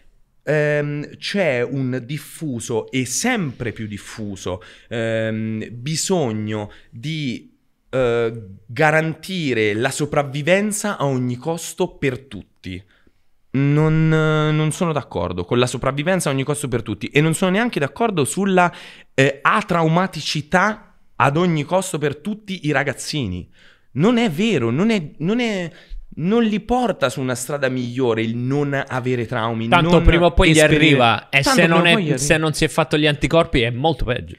ehm, c'è un diffuso e sempre più diffuso ehm, bisogno di eh, garantire la sopravvivenza a ogni costo per tutti. Non, non, sono d'accordo con la sopravvivenza a ogni costo per tutti e non sono neanche d'accordo sulla eh, atraumaticità ad ogni costo per tutti i ragazzini. Non è vero, non è, non è, non li porta su una strada migliore il non avere traumi. Tanto prima o poi gli arriva. E se non, è, arriva. se non, si è fatto gli anticorpi è molto peggio.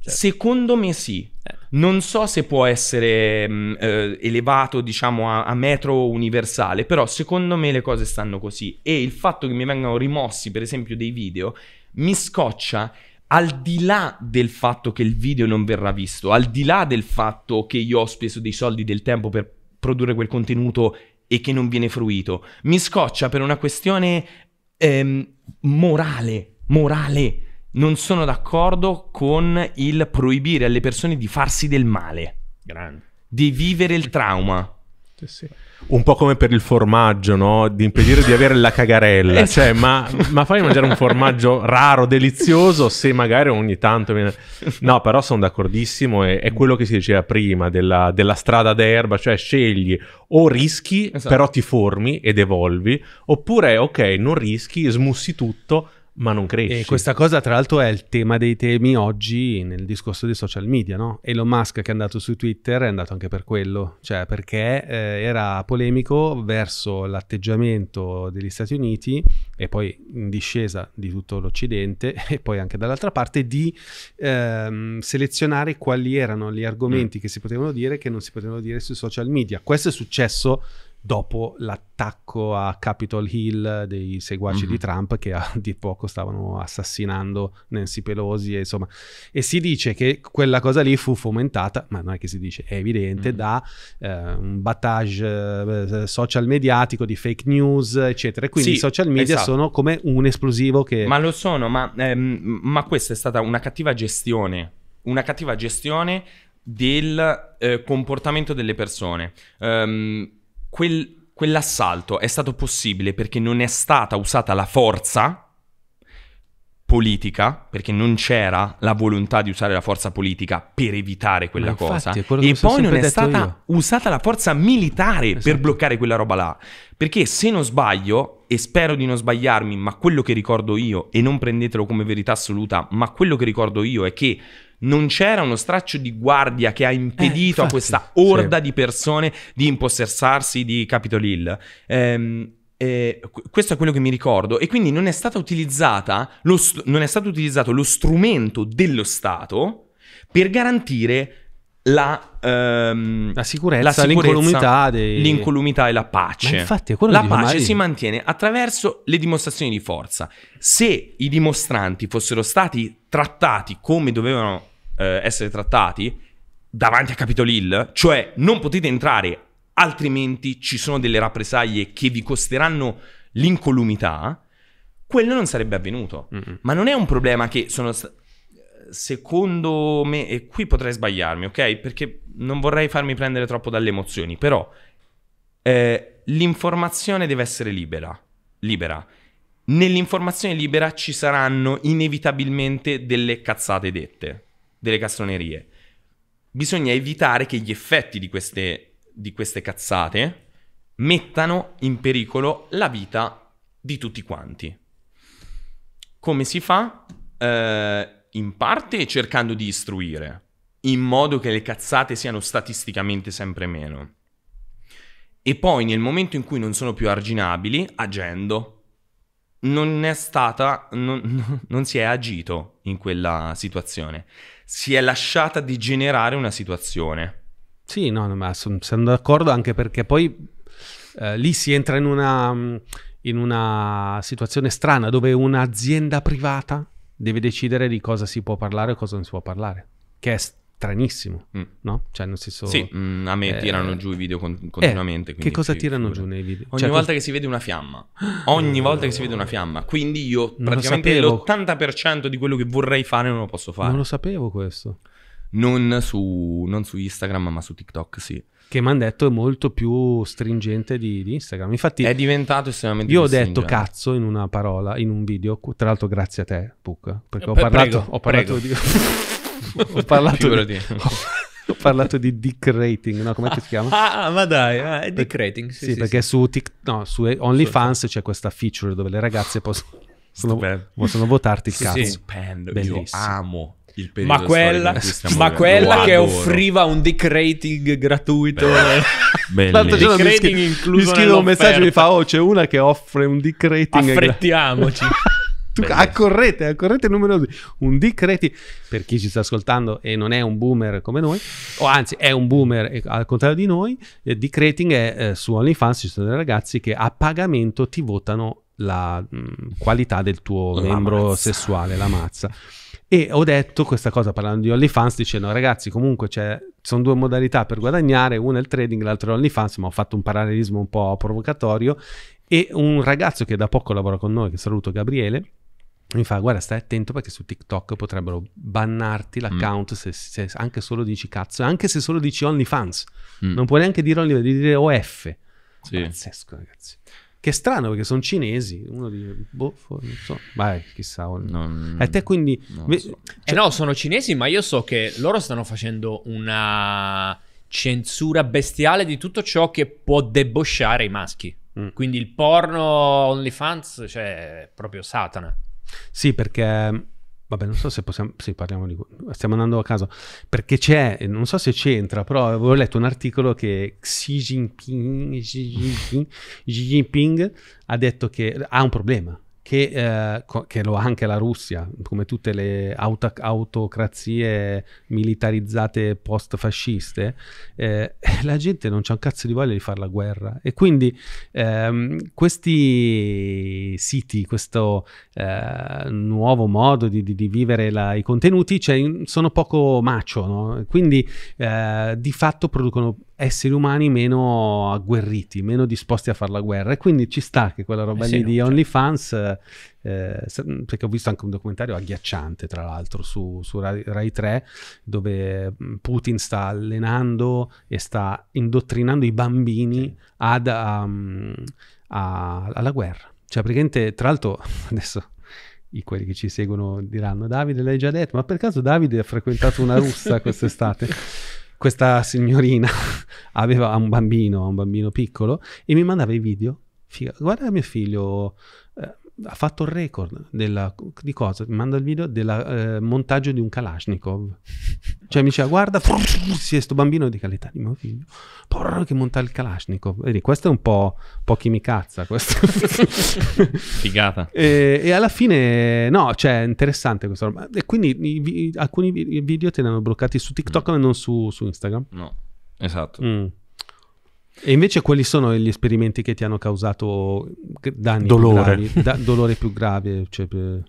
Cioè. Secondo me sì. Eh. Non so se può essere mh, mm, eh, elevato, diciamo, a, a, metro universale, però secondo me le cose stanno così. E il fatto che mi vengano rimossi, per esempio, dei video mi scoccia al di là del fatto che il video non verrà visto, al di là del fatto che io ho speso dei soldi del tempo per produrre quel contenuto e che non viene fruito. Mi scoccia per una questione ehm, morale, morale. Non sono d'accordo con il proibire alle persone di farsi del male, Grande. di vivere il trauma. Sì. Un po' come per il formaggio, no? Di impedire di avere la cagarella. esatto. Cioè, ma, ma, fai mangiare un formaggio raro, delizioso, se magari ogni tanto viene... No, però sono d'accordissimo. È, è, quello che si diceva prima della, della strada d'erba. Cioè, scegli o rischi, esatto. però ti formi ed evolvi. Oppure, ok, non rischi, smussi tutto, ma non cresci. E questa cosa, tra l'altro, è il tema dei temi oggi nel discorso dei social media, no? Elon Musk che è andato su Twitter è andato anche per quello, cioè perché eh, era polemico verso l'atteggiamento degli Stati Uniti e poi in discesa di tutto l'Occidente e poi anche dall'altra parte di ehm, selezionare quali erano gli argomenti mm. che si potevano dire e che non si potevano dire sui social media. Questo è successo dopo l'attacco a Capitol Hill dei seguaci mm-hmm. di mhm. Trump che a dir poco stavano assassinando Nancy Pelosi e insomma e si dice che quella cosa lì fu fomentata ma non è che si dice è evidente mm-hmm. da eh, un battage eh, social mediatico di fake news eccetera quindi sì, i social media esatto. sono come un esplosivo che ma lo sono ma, ehm, ma questa è stata una cattiva gestione una cattiva gestione del eh, comportamento delle persone um, quel, quell'assalto è stato possibile perché non è stata usata la forza politica, perché non c'era la volontà di usare la forza politica per evitare quella infatti, cosa. E poi non è stata io. usata la forza militare esatto. per bloccare quella roba là. Perché se non sbaglio, e spero di non sbagliarmi, ma quello che ricordo io, e non prendetelo come verità assoluta, ma quello che ricordo io è che non c'era uno straccio di guardia che ha eh, impedito eh, infatti, a questa orda sì. di persone di impossessarsi di Capitol Hill. Ehm, eh, questo è quello che mi ricordo e quindi non è, st- non è stato utilizzato lo strumento dello Stato per garantire la, ehm, la, sicurezza, la sicurezza l'incolumità, dei... l'incolumità, e la pace. Ma infatti, la pace si mantiene attraverso le dimostrazioni di forza. Se i dimostranti fossero stati trattati come dovevano eh, essere trattati davanti a Capitol Hill, cioè non potete entrare altrimenti ci sono delle rappresaglie che vi costeranno l'incolumità, quello non sarebbe avvenuto. Mm-hmm. Ma non è un problema che sono... St- secondo me, e qui potrei sbagliarmi, ok? Perché non vorrei farmi prendere troppo dalle emozioni, però eh, l'informazione deve essere libera. libera. Nell'informazione libera ci saranno inevitabilmente delle cazzate dette delle castronerie. Bisogna evitare che gli effetti di queste, di queste cazzate mettano in pericolo la vita di tutti quanti. Come si fa? Eh, in parte cercando di istruire, in modo che le cazzate siano statisticamente sempre meno. E poi nel momento in cui non sono più arginabili, agendo. Non è stata, non, non si è agito in quella situazione si è lasciata degenerare una situazione. Sì, no, ma sono, sono d'accordo anche perché poi eh, lì si entra in una, in una situazione strana dove un'azienda privata deve decidere di cosa si può parlare e cosa non si può parlare, che è stranissimo, mm. no? Cioè, nel senso. Sì, mm, a me eh, tirano giù i video con- eh, continuamente. Eh, che cosa tirano giù nei video? Ogni cioè, volta tu... che si vede una fiamma. Ogni no, eh, volta che si vede una fiamma. Quindi io non praticamente l'80% di quello che vorrei fare non lo posso fare. Non lo sapevo questo. Non su, non su Instagram, ma su TikTok, sì che mi hanno detto è molto più stringente di, di Instagram. Infatti è diventato estremamente Io ho detto stringente. Eh. cazzo in una parola, in un video, tra l'altro grazie a te, Puc, perché eh, ho parlato, prego, ho parlato di... ho parlato di... ho parlato di dick rating, no? Come si chiama? Ah, ma dai, ah, è dick rating. Sì, sì, sì perché sì. su, no, su OnlyFans c'è questa feature dove le ragazze possono, possono votarti il cazzo. Sì, Stupendo, Bellissimo. io amo ma quella, ma quella che offriva un dick rating gratuito. Eh. L'altro giorno mi, schi- mi scrive un messaggio e mi fa: Oh, c'è una che offre un dick rating. Affrettiamoci. tu, accorrete, accorrete numerosi. Un dick rating per chi ci sta ascoltando e non è un boomer come noi, o anzi è un boomer al contrario di noi. Eh, dick rating è eh, su OnlyFans. Ci sono dei ragazzi che a pagamento ti votano la mh, mm, qualità del tuo la membro mazza. sessuale, la mazza. E ho detto questa cosa parlando di OnlyFans, dicendo ragazzi comunque c'è, sono due modalità per guadagnare, una è il trading, l'altra è l'OnlyFans, ma ho fatto un parallelismo un po' provocatorio e un ragazzo che da poco lavora con noi, che saluto Gabriele, mi fa guarda stai attento perché su TikTok potrebbero bannarti mm. l'account mm. se, se, anche solo dici cazzo, anche se solo dici OnlyFans, mm. non puoi neanche dire OnlyFans, devi dire OF. Sì. Pazzesco ragazzi. Che è strano perché sono cinesi. Uno dice, boh, non so. Vai, chissà. Non, e te quindi... Ve, so. cioè... eh no, sono cinesi, ma io so che loro stanno facendo una censura bestiale di tutto ciò che può debosciare i maschi. Mm. Quindi il porno OnlyFans, cioè, è proprio Satana. Sì, perché Vabbè, non so se possiamo. Sì, parliamo di. Stiamo andando a caso. Perché c'è, non so se c'entra, però avevo letto un articolo che Xi Jinping, Xi Jinping, Xi Jinping ha detto che ha un problema che, eh, che, lo ha anche la Russia, come tutte le auto- autocrazie militarizzate post-fasciste, eh, la gente non c'ha un cazzo di voglia di fare la guerra. E quindi ehm, questi siti, questo eh, nuovo modo di, di, di vivere la, i contenuti, cioè, sono poco macio, no? quindi eh, di fatto producono esseri umani meno agguerriti, meno disposti a fare la guerra. E quindi ci sta che quella roba eh sì, lì di certo. OnlyFans, eh, perché ho visto anche un documentario agghiacciante, tra l'altro, su, su Rai, Rai 3, dove mm, Putin sta allenando e sta indottrinando i bambini sì. ad, um, a, alla guerra. Cioè, praticamente, tra l'altro, adesso i quelli che ci seguono diranno Davide l'hai già detto ma per caso Davide ha frequentato una russa quest'estate questa signorina aveva un bambino, un bambino piccolo, e mi mandava i video. Figa, guarda mio figlio ha fatto il record della, di cosa? manda il video del eh, montaggio di un Kalashnikov. Cioè mi diceva, guarda, si è sto bambino di qualità di mio figlio. Porra che monta il Kalashnikov. Vedi, questo è un po', po chimicazza. mi Questo. Figata. e, e, alla fine, no, cioè, è interessante questa roba. E quindi i, i, alcuni video te ne hanno bloccati su TikTok mm. e non su, su Instagram. No, esatto. Mm. E invece quali sono gli esperimenti che ti hanno causato danni dolore. più gravi, da, dolore più grave? Cioè, per... Eh.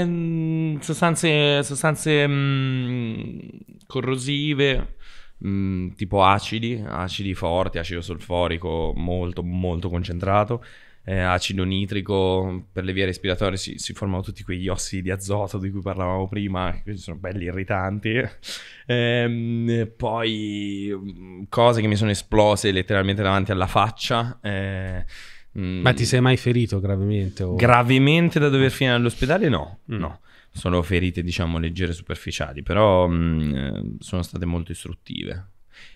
Ehm, sostanze, sostanze mh, mm, corrosive, mh, mm, tipo acidi, acidi forti, acido solforico molto, molto concentrato eh, acido nitrico per le vie respiratorie si, si, formano tutti quegli ossidi di azoto di cui parlavamo prima, che sono belli irritanti. Ehm, poi mm, cose che mi sono esplose letteralmente davanti alla faccia. Eh, mm, Ma ti sei mai ferito gravemente? O... Gravemente da dover finire all'ospedale? No, mm. no. Sono ferite, diciamo, leggere superficiali, però mh, eh, sono state molto istruttive.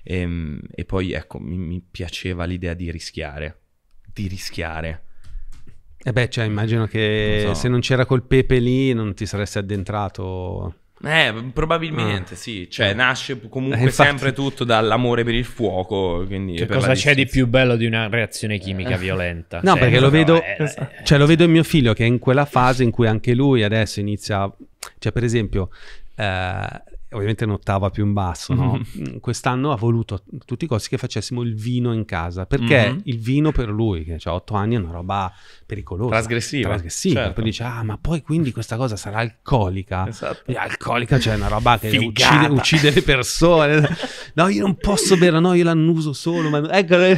E, ehm, e poi, ecco, mi, mi piaceva l'idea di rischiare di rischiare. E eh beh, cioè, immagino che non so. se non c'era quel pepe lì non ti saresti addentrato. Eh, probabilmente ah. sì, cioè eh. nasce comunque eh, infatti... sempre tutto dall'amore per il fuoco. che cosa c'è di più bello di una reazione chimica eh. violenta? No, cioè, perché lo, vedo, eh, eh, cioè, lo vedo in mio figlio che è in quella fase in cui anche lui adesso inizia, cioè per esempio, ovviamente un'ottava più in basso, no? mm-hmm. Mm, quest'anno ha voluto a tutti i costi che facessimo il vino in casa, perché mm-hmm. il vino per lui, che ha otto anni, è una roba pericolosa. Trasgressiva. Trasgressiva. Certo. Poi dice, ah, ma poi quindi questa cosa sarà alcolica. Esatto. alcolica, cioè una roba che uccide, uccide, le persone. no, io non posso bere, no, io l'annuso solo, ma... Eccolo.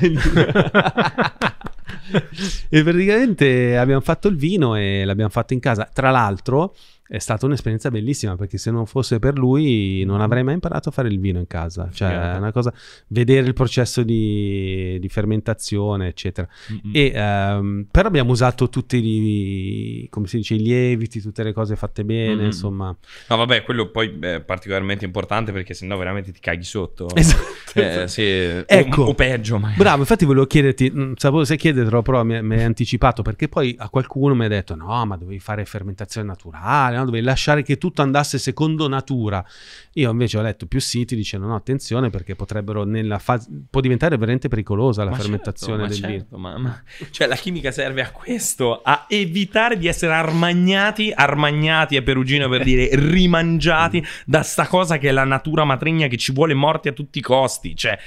e praticamente abbiamo fatto il vino e l'abbiamo fatto in casa. Tra l'altro è stata un'esperienza bellissima perché se non fosse per lui non avrei mai imparato a fare il vino in casa, cioè certo. una cosa, vedere il processo di, di fermentazione eccetera. Mm-hmm. E, um, però abbiamo usato tutti i, come si dice, i lieviti, tutte le cose fatte bene, mm-hmm. insomma. No vabbè, quello poi è particolarmente importante perché sennò veramente ti caghi sotto. Esatto. Eh, se, esatto. ecco. O, o, peggio. Magari. Bravo, infatti volevo chiederti, mh, mm, sapevo se chiedetelo però mi, mi hai anticipato perché poi a qualcuno mi ha detto no ma dovevi fare fermentazione naturale no? dovevi lasciare che tutto andasse secondo natura. Io invece ho letto più siti dicendo no, attenzione perché potrebbero nella fase, può diventare veramente pericolosa la ma certo, fermentazione certo, del ma vino. Certo, ma, ma, cioè la chimica serve a questo, a evitare di essere armagnati, armagnati è perugino per dire rimangiati da sta cosa che è la natura matrigna che ci vuole morti a tutti i costi, cioè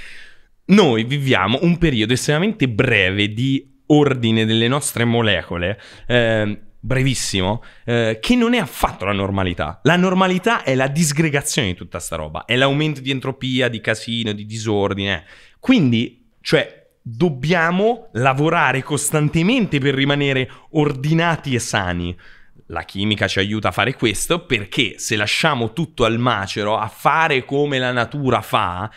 noi viviamo un periodo estremamente breve di ordine delle nostre molecole eh, brevissimo, eh, che non è affatto la normalità. La normalità è la disgregazione di tutta sta roba, è l'aumento di entropia, di casino, di disordine. Quindi, cioè, dobbiamo lavorare costantemente per rimanere ordinati e sani. La chimica ci aiuta a fare questo perché se lasciamo tutto al macero, a fare come la natura fa,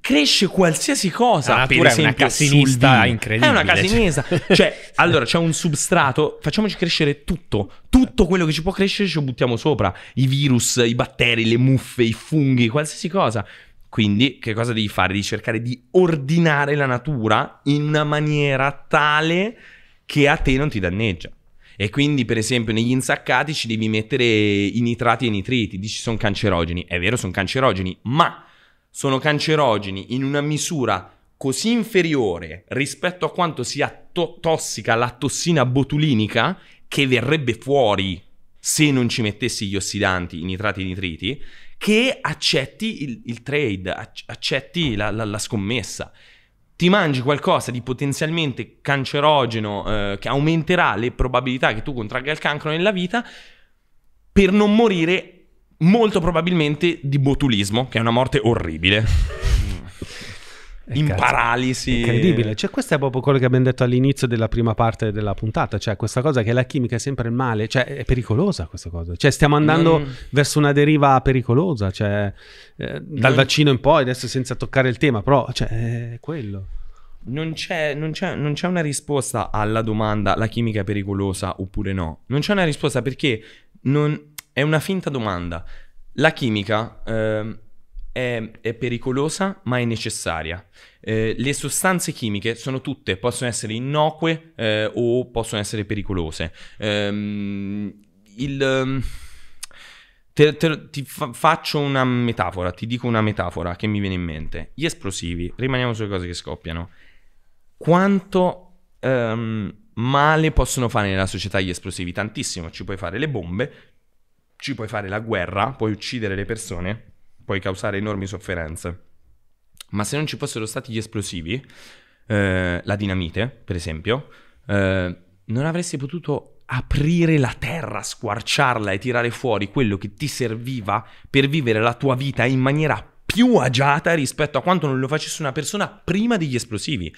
cresce qualsiasi cosa. La ah, natura ah, per esempio, è una casinista incredibile. È una cioè. casinista. Cioè, cioè allora c'è un substrato, facciamoci crescere tutto. Tutto quello che ci può crescere ce lo buttiamo sopra. I virus, i batteri, le muffe, i funghi, qualsiasi cosa. Quindi che cosa devi fare? Devi cercare di ordinare la natura in una maniera tale che a te non ti danneggia. E quindi, per esempio, negli insaccati ci devi mettere i nitrati e i nitriti. Dici sono cancerogeni. È vero, sono cancerogeni, ma sono cancerogeni in una misura così inferiore rispetto a quanto sia to- tossica la tossina botulinica che verrebbe fuori se non ci mettessi gli ossidanti, i nitrati e i nitriti, che accetti il, il trade, accetti la, la, la, scommessa. Ti mangi qualcosa di potenzialmente cancerogeno eh, che aumenterà le probabilità che tu contragga il cancro nella vita per non morire molto probabilmente di botulismo, che è una morte orribile. in paralisi. Incredibile. Cioè, questo è proprio quello che abbiamo detto all'inizio della prima parte della puntata. Cioè, questa cosa che la chimica è sempre il male. Cioè, è pericolosa questa cosa. Cioè, stiamo andando mm. verso una deriva pericolosa. Cioè, eh, dal mm. vaccino in poi, adesso senza toccare il tema, però, cioè, è quello. Non c'è, non, c'è, non c'è una risposta alla domanda la chimica è pericolosa oppure no. Non c'è una risposta perché non, è una finta domanda. La chimica eh, è, è, pericolosa ma è necessaria. Eh, le sostanze chimiche sono tutte, possono essere innocue eh, o possono essere pericolose. Ehm, il... Ehm, te, te, ti fa, faccio una metafora, ti dico una metafora che mi viene in mente. Gli esplosivi, rimaniamo sulle cose che scoppiano. Quanto um, male possono fare nella società gli esplosivi? Tantissimo, ci puoi fare le bombe, ci puoi fare la guerra, puoi uccidere le persone, puoi causare enormi sofferenze. Ma se non ci fossero stati gli esplosivi, eh, la dinamite, per esempio, eh, non avresti potuto aprire la terra, squarciarla e tirare fuori quello che ti serviva per vivere la tua vita in maniera più agiata rispetto a quanto non lo facesse una persona prima degli esplosivi.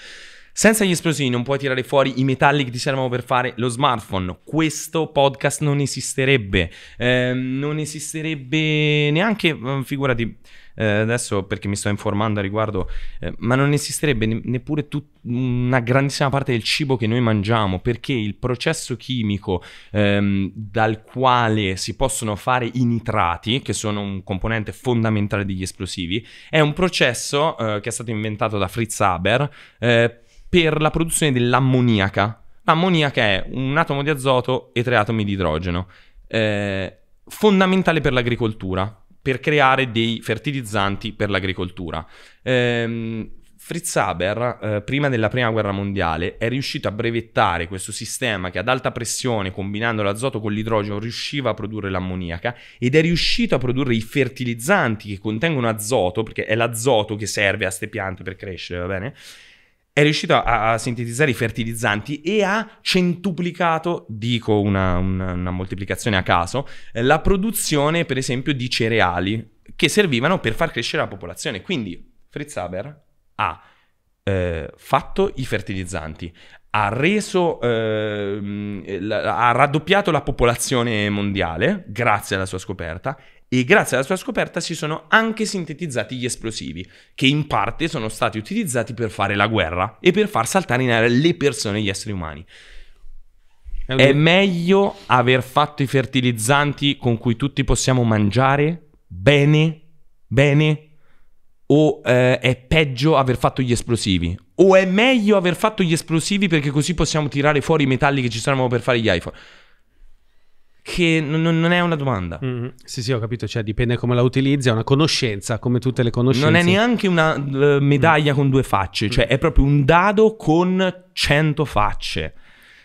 Senza gli esplosivi non puoi tirare fuori i metalli che ti servono per fare lo smartphone. Questo podcast non esisterebbe. Eh, non esisterebbe neanche, ehm, figurati, eh, adesso perché mi sto informando a riguardo, eh, ma non esisterebbe ne- neppure tut- una grandissima parte del cibo che noi mangiamo, perché il processo chimico ehm, dal quale si possono fare i nitrati, che sono un componente fondamentale degli esplosivi, è un processo eh, che è stato inventato da Fritz Haber eh, per la produzione dell'ammoniaca. L'ammoniaca è un atomo di azoto e tre atomi di idrogeno, eh, fondamentale per l'agricoltura, per creare dei fertilizzanti per l'agricoltura. Eh, Fritz Haber, eh, prima della prima guerra mondiale, è riuscito a brevettare questo sistema che ad alta pressione, combinando l'azoto con l'idrogeno, riusciva a produrre l'ammoniaca ed è riuscito a produrre i fertilizzanti che contengono azoto, perché è l'azoto che serve a queste piante per crescere, va bene? è riuscito a, a, sintetizzare i fertilizzanti e ha centuplicato, dico una, una, una moltiplicazione a caso, eh, la produzione per esempio di cereali che servivano per far crescere la popolazione. Quindi Fritz Haber ha eh, fatto i fertilizzanti, ha reso, eh, la, ha raddoppiato la popolazione mondiale grazie alla sua scoperta e grazie alla sua scoperta si sono anche sintetizzati gli esplosivi, che in parte sono stati utilizzati per fare la guerra e per far saltare in aria le persone, e gli esseri umani. È meglio aver fatto i fertilizzanti con cui tutti possiamo mangiare bene, bene, o eh, è peggio aver fatto gli esplosivi? O è meglio aver fatto gli esplosivi perché così possiamo tirare fuori i metalli che ci servono per fare gli iPhone? che non, non è una domanda. Mm-hmm. Sì, sì, ho capito, cioè dipende come la utilizzi, è una conoscenza, come tutte le conoscenze. Non è neanche una uh, medaglia mm con due facce, mm. cioè mm è proprio un dado con cento facce.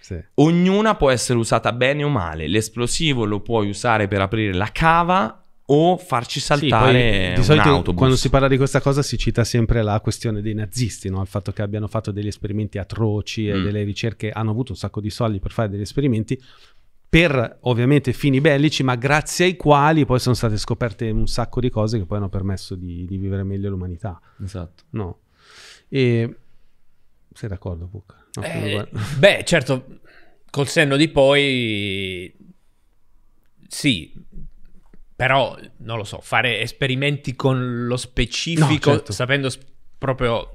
Sì. Ognuna può essere usata bene o male. L'esplosivo lo puoi usare per aprire la cava o farci saltare sì, di solito autobus. quando si parla di questa cosa si cita sempre la questione dei nazisti no? il fatto che abbiano fatto degli esperimenti atroci e mm. delle ricerche hanno avuto un sacco di soldi per fare degli esperimenti per ovviamente fini bellici, ma grazie ai quali poi sono state scoperte un sacco di cose che poi hanno permesso di, di vivere meglio l'umanità. Esatto. No. E... Sei d'accordo, Pucca? No, eh, beh, certo, col senno di poi sì, però non lo so, fare esperimenti con lo specifico, no, certo. sapendo sp- proprio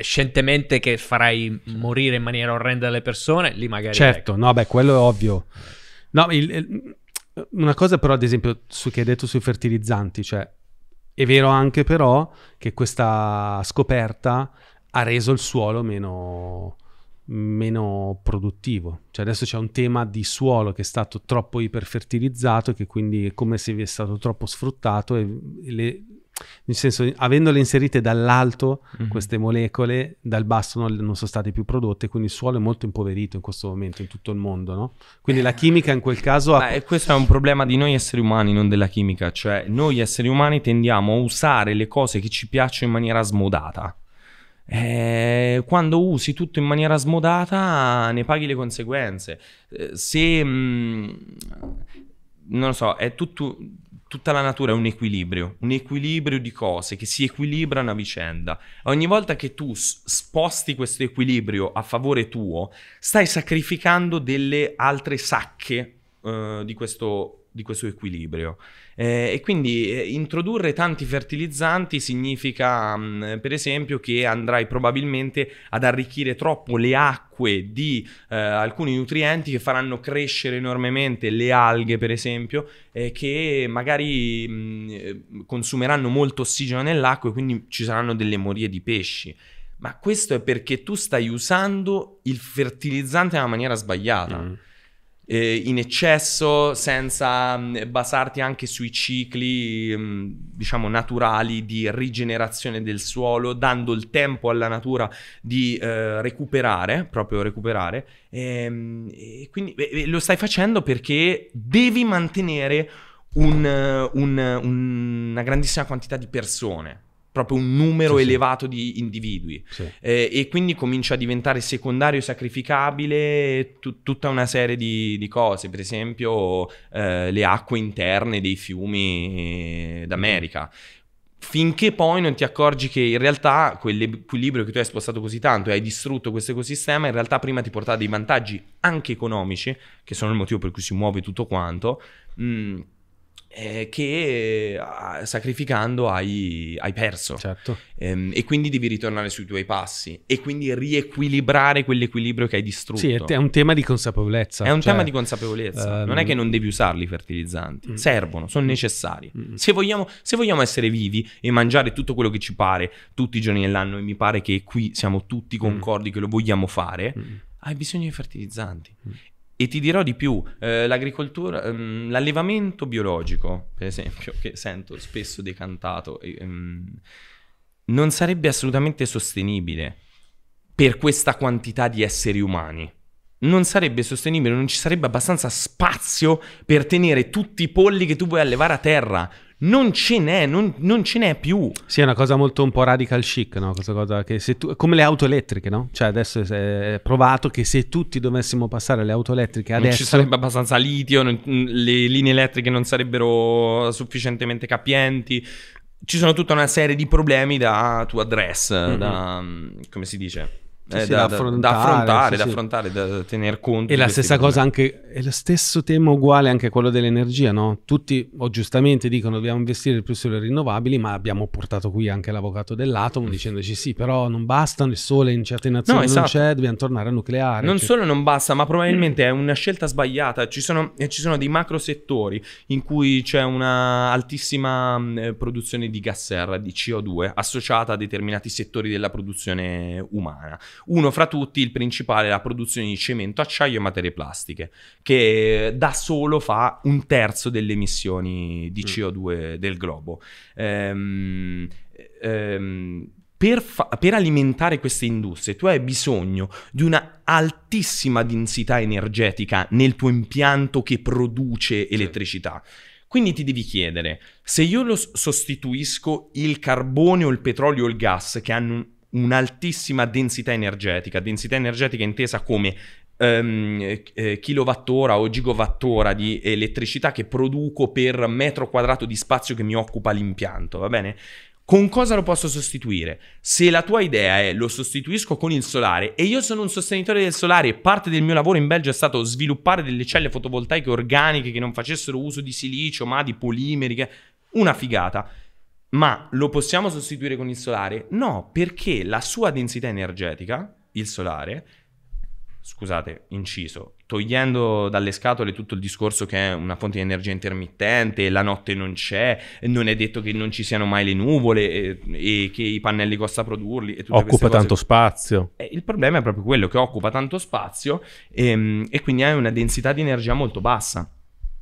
scientemente che farai morire in maniera orrenda le persone, lì magari... Certo, ecco. no, beh, quello è ovvio. No, il, il, una cosa però, ad esempio, su, che hai detto sui fertilizzanti, cioè è vero anche però che questa scoperta ha reso il suolo meno, meno produttivo. Cioè adesso c'è un tema di suolo che è stato troppo iperfertilizzato e che quindi è come se vi è stato troppo sfruttato e le, nel senso, avendole inserite dall'alto, mm-hmm. queste molecole, dal basso non, non, sono state più prodotte, quindi il suolo è molto impoverito in questo momento in tutto il mondo, no? Quindi eh, la chimica in quel caso... Ha... Beh, questo è un problema di noi esseri umani, non della chimica, cioè noi esseri umani tendiamo a usare le cose che ci piacciono in maniera smodata. Eh, quando usi tutto in maniera smodata ne paghi le conseguenze. Eh, se... Mh, mm, non lo so, è tutto tutta la natura è un equilibrio, un equilibrio di cose che si equilibrano a vicenda. Ogni volta che tu sposti questo equilibrio a favore tuo, stai sacrificando delle altre sacche uh, di questo di questo equilibrio. Eh, e quindi eh, introdurre tanti fertilizzanti significa, mh, mm, per esempio, che andrai probabilmente ad arricchire troppo le acque di eh, alcuni nutrienti che faranno crescere enormemente le alghe, per esempio, eh, che magari mh, mm, eh, consumeranno molto ossigeno nell'acqua e quindi ci saranno delle morie di pesci. Ma questo è perché tu stai usando il fertilizzante in una maniera sbagliata. Mm eh, in eccesso senza mh, mm, basarti anche sui cicli mh, mm, diciamo naturali di rigenerazione del suolo dando il tempo alla natura di eh, recuperare proprio recuperare e, ehm, e quindi e, lo stai facendo perché devi mantenere un, eh, un, un, una grandissima quantità di persone proprio un numero sì, elevato sì. di individui sì. eh, e quindi comincia a diventare secondario e sacrificabile t- tutta una serie di, di cose, per esempio eh, le acque interne dei fiumi d'America. Finché poi non ti accorgi che in realtà quell'equilibrio che tu hai spostato così tanto e hai distrutto questo ecosistema, in realtà prima ti portava dei vantaggi anche economici, che sono il motivo per cui si muove tutto quanto, mh, mm, eh, che eh, sacrificando hai, hai perso. Certo. Ehm, e quindi devi ritornare sui tuoi passi e quindi riequilibrare quell'equilibrio che hai distrutto. Sì, è, un tema di consapevolezza. È un cioè, tema di consapevolezza. Um... Non è che non devi usarli i fertilizzanti, mm. servono, sono necessari. Mm. Se, vogliamo, se vogliamo essere vivi e mangiare tutto quello che ci pare tutti i giorni dell'anno, e mi pare che qui siamo tutti mm. concordi mm. che lo vogliamo fare mm. hai bisogno di fertilizzanti. Mm. E ti dirò di più, eh, l'agricoltura, ehm, l'allevamento biologico, per esempio, che sento spesso decantato, ehm, non sarebbe assolutamente sostenibile per questa quantità di esseri umani. Non sarebbe sostenibile, non ci sarebbe abbastanza spazio per tenere tutti i polli che tu vuoi allevare a terra non ce n'è, non, non, ce n'è più. Sì, è una cosa molto un po' radical chic, no? Questa cosa che se tu, come le auto elettriche, no? Cioè adesso è provato che se tutti dovessimo passare alle auto elettriche adesso... Non ci sarebbe abbastanza litio, non, le linee elettriche non sarebbero sufficientemente capienti. Ci sono tutta una serie di problemi da to address, mm-hmm. da... Mm, come si dice? Sì, sì, eh, da, da, affrontare, da affrontare, sì, da, affrontare da tener conto. E la stessa cosa anche, è lo stesso tema uguale anche a quello dell'energia, no? Tutti o giustamente dicono dobbiamo investire più sulle rinnovabili, ma abbiamo portato qui anche l'avvocato dell'atomo mm. dicendoci sì, però non bastano, il sole in certe nazioni no, esatto. non c'è, dobbiamo tornare al nucleare. Non cioè. solo non basta, ma probabilmente mm. è una scelta sbagliata. Ci sono, eh, ci sono dei macro settori in cui c'è una altissima mm, eh, produzione di gas serra, di CO2, associata a determinati settori della produzione umana. Uno fra tutti, il principale, è la produzione di cemento, acciaio e materie plastiche, che da solo fa un terzo delle emissioni di mm. CO2 del globo. Ehm, ehm, per, fa- per, alimentare queste industrie tu hai bisogno di una altissima densità energetica nel tuo impianto che produce elettricità. Quindi ti devi chiedere, se io lo sostituisco il carbone o il petrolio o il gas che hanno un'altissima densità energetica, densità energetica intesa come um, eh, kilowattora o gigawattora di elettricità che produco per metro quadrato di spazio che mi occupa l'impianto, va bene? Con cosa lo posso sostituire? Se la tua idea è lo sostituisco con il solare e io sono un sostenitore del solare e parte del mio lavoro in Belgio è stato sviluppare delle celle fotovoltaiche organiche che non facessero uso di silicio ma di polimeri, che... una figata. Ma lo possiamo sostituire con il solare? No, perché la sua densità energetica, il solare, scusate, inciso, togliendo dalle scatole tutto il discorso che è una fonte di energia intermittente, la notte non c'è, non è detto che non ci siano mai le nuvole e, e che i pannelli costa produrli. E occupa tanto spazio. Eh, il problema è proprio quello che occupa tanto spazio e, ehm, e quindi hai una densità di energia molto bassa.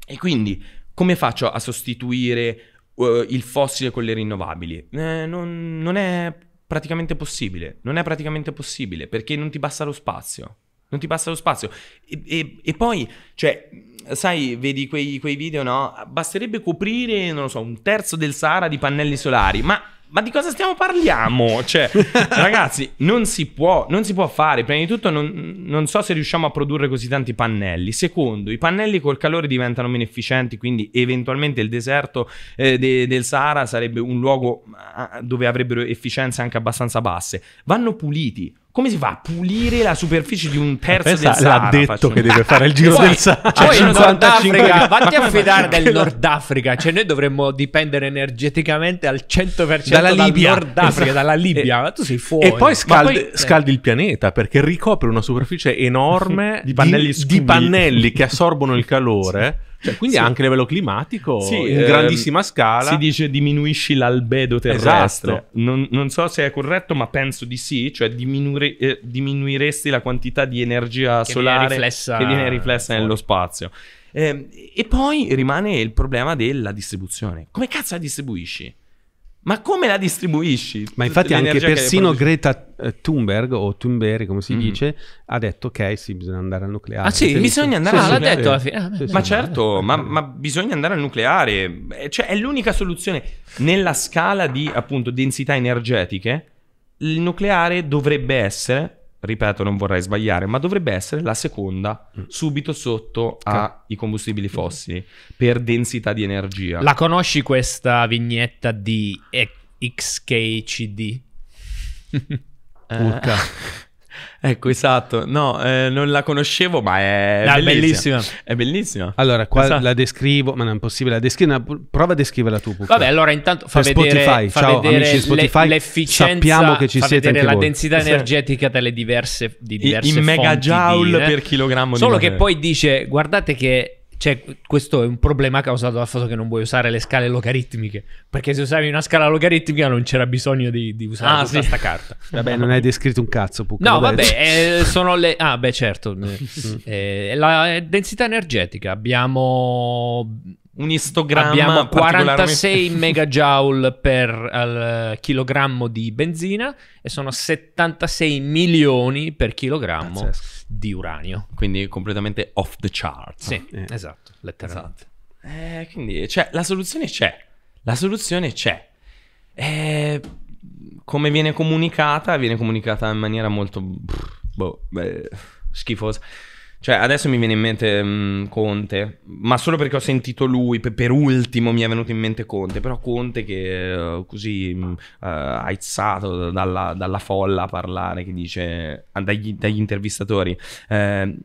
E quindi come faccio a sostituire uh, il fossile con le rinnovabili. Eh, non, non è praticamente possibile. Non è praticamente possibile perché non ti basta lo spazio non ti passa lo spazio. E, e, e poi, cioè, sai, vedi quei, quei, video, no? Basterebbe coprire, non lo so, un terzo del Sahara di pannelli solari, ma ma di cosa stiamo parliamo? Cioè, ragazzi, non si, può, non si può, fare. Prima di tutto, non, non, so se riusciamo a produrre così tanti pannelli. Secondo, i pannelli col calore diventano meno efficienti, quindi eventualmente il deserto eh, de, del Sahara sarebbe un luogo ah, dove avrebbero efficienze anche abbastanza basse. Vanno puliti come si fa a pulire la superficie di un terzo Pensa, del Sahara? L'ha detto facendo. che deve fare il giro Poi, del Sahara. Cioè, poi Nord Africa, vatti a fidare del Nord Africa, cioè noi dovremmo dipendere energeticamente al 100% dalla Libia. Dal Nord Africa, esatto. dalla Libia, ma tu sei fuori. E poi, scaldi, poi, eh. scaldi il pianeta perché ricopre una superficie enorme di pannelli, di, di pannelli che assorbono il calore. Sì cioè, quindi sì. anche a livello climatico, sì, in ehm, grandissima scala. Si dice diminuisci l'albedo terrestre. Esatto. Non, non, so se è corretto, ma penso di sì. Cioè diminu- eh, diminuiresti la quantità di energia che solare viene che viene riflessa nello spazio. Eh, e poi rimane il problema della distribuzione. Come cazzo la distribuisci? Ma come la distribuisci? Ma infatti anche persino Greta eh, Thunberg, o Thunberg come si mm. dice, ha detto ok, sì, bisogna andare al nucleare. Ah sì, bisogna andare al nucleare. Ah, ma certo, eh, ma, eh. ma, bisogna andare al nucleare. Cioè è l'unica soluzione. Nella scala di appunto densità energetiche, il nucleare dovrebbe essere ripeto, non vorrei sbagliare, ma dovrebbe essere la seconda, mm. subito sotto ai combustibili mm. fossili, mm. per densità di energia. La conosci questa vignetta di XKCD? Urca. Eh. Ecco, esatto. No, eh, non la conoscevo, ma è bellissima. bellissima. È bellissima. Allora, qua esatto. la descrivo, ma non è possibile. La descri- prova a descriverla tu. Pucca. Vabbè, allora intanto fa per vedere, Spotify. Fa Ciao, vedere amici Spotify. l'efficienza. Sappiamo che ci fa siete anche la voi. densità esatto. energetica delle diverse, di diverse I, in megajoule per chilogrammo Solo di Solo che poi dice, guardate che cioè, questo è un problema causato dal fatto che non vuoi usare le scale logaritmiche. Perché se usavi una scala logaritmica non c'era bisogno di, di usare ah, tutta sì. carta. Vabbè, non hai descritto un cazzo, Pucca, No, vabbè, eh, sono le... Ah, beh, certo. Mm. eh, la densità energetica. Abbiamo un istogramma abbiamo 46 megajoule per uh, chilogrammo di benzina e sono 76 milioni per chilogrammo Pazzesco. di uranio. Quindi completamente off the chart. Sì, eh. esatto, letteralmente. Esatto. Eh, quindi cioè, la soluzione c'è, la soluzione c'è. Eh, come viene comunicata? Viene comunicata in maniera molto... Pff, boh, beh, schifosa cioè, adesso mi viene in mente mh, mm, Conte, ma solo perché ho sentito lui, per, per, ultimo mi è venuto in mente Conte, però Conte che uh, così uh, mm, eh, aizzato dalla, dalla, folla a parlare, che dice ah, dagli, dagli intervistatori, eh,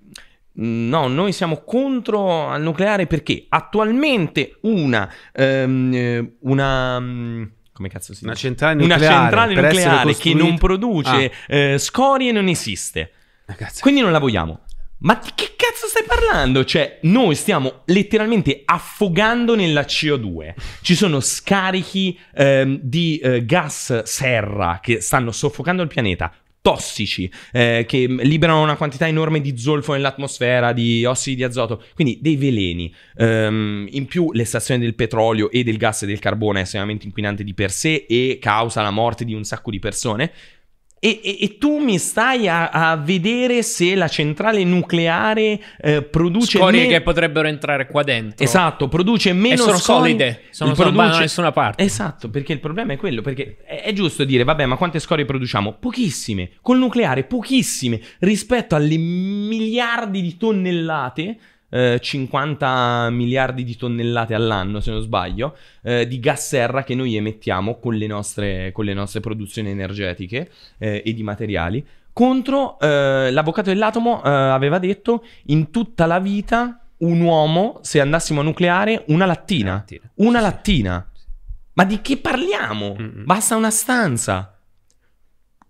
no, noi siamo contro al nucleare perché attualmente una... Um, una mm, come cazzo si dice? Una centrale nucleare, una centrale nucleare che non produce ah. eh, scorie non esiste. Ragazzi. Quindi non la vogliamo. Ma di che cazzo stai parlando? Cioè, noi stiamo letteralmente affogando nella CO2. Ci sono scarichi ehm, di eh, gas serra che stanno soffocando il pianeta. Tossici, eh, che liberano una quantità enorme di zolfo nell'atmosfera, di ossidi di azoto, quindi dei veleni. Um, in più, l'estrazione del petrolio e del gas e del carbone è estremamente inquinante di per sé e causa la morte di un sacco di persone. E, e, e, tu mi stai a, a, vedere se la centrale nucleare eh, produce scorie me... che potrebbero entrare qua dentro. Esatto, produce meno e sono scorie... solide, sono produce... da nessuna parte. Esatto, perché il problema è quello, perché è, è, giusto dire vabbè, ma quante scorie produciamo? Pochissime, col nucleare pochissime rispetto alle miliardi di tonnellate 50 eh, miliardi di tonnellate all'anno, se non sbaglio, eh, di gas serra che noi emettiamo con le nostre, con le nostre produzioni energetiche eh, e di materiali. Contro eh, l'avvocato dell'atomo eh, aveva detto in tutta la vita un uomo, se andassimo a nucleare, una lattina. Una lattina. Una lattina. Ma di che parliamo? Mm-mm. Basta una stanza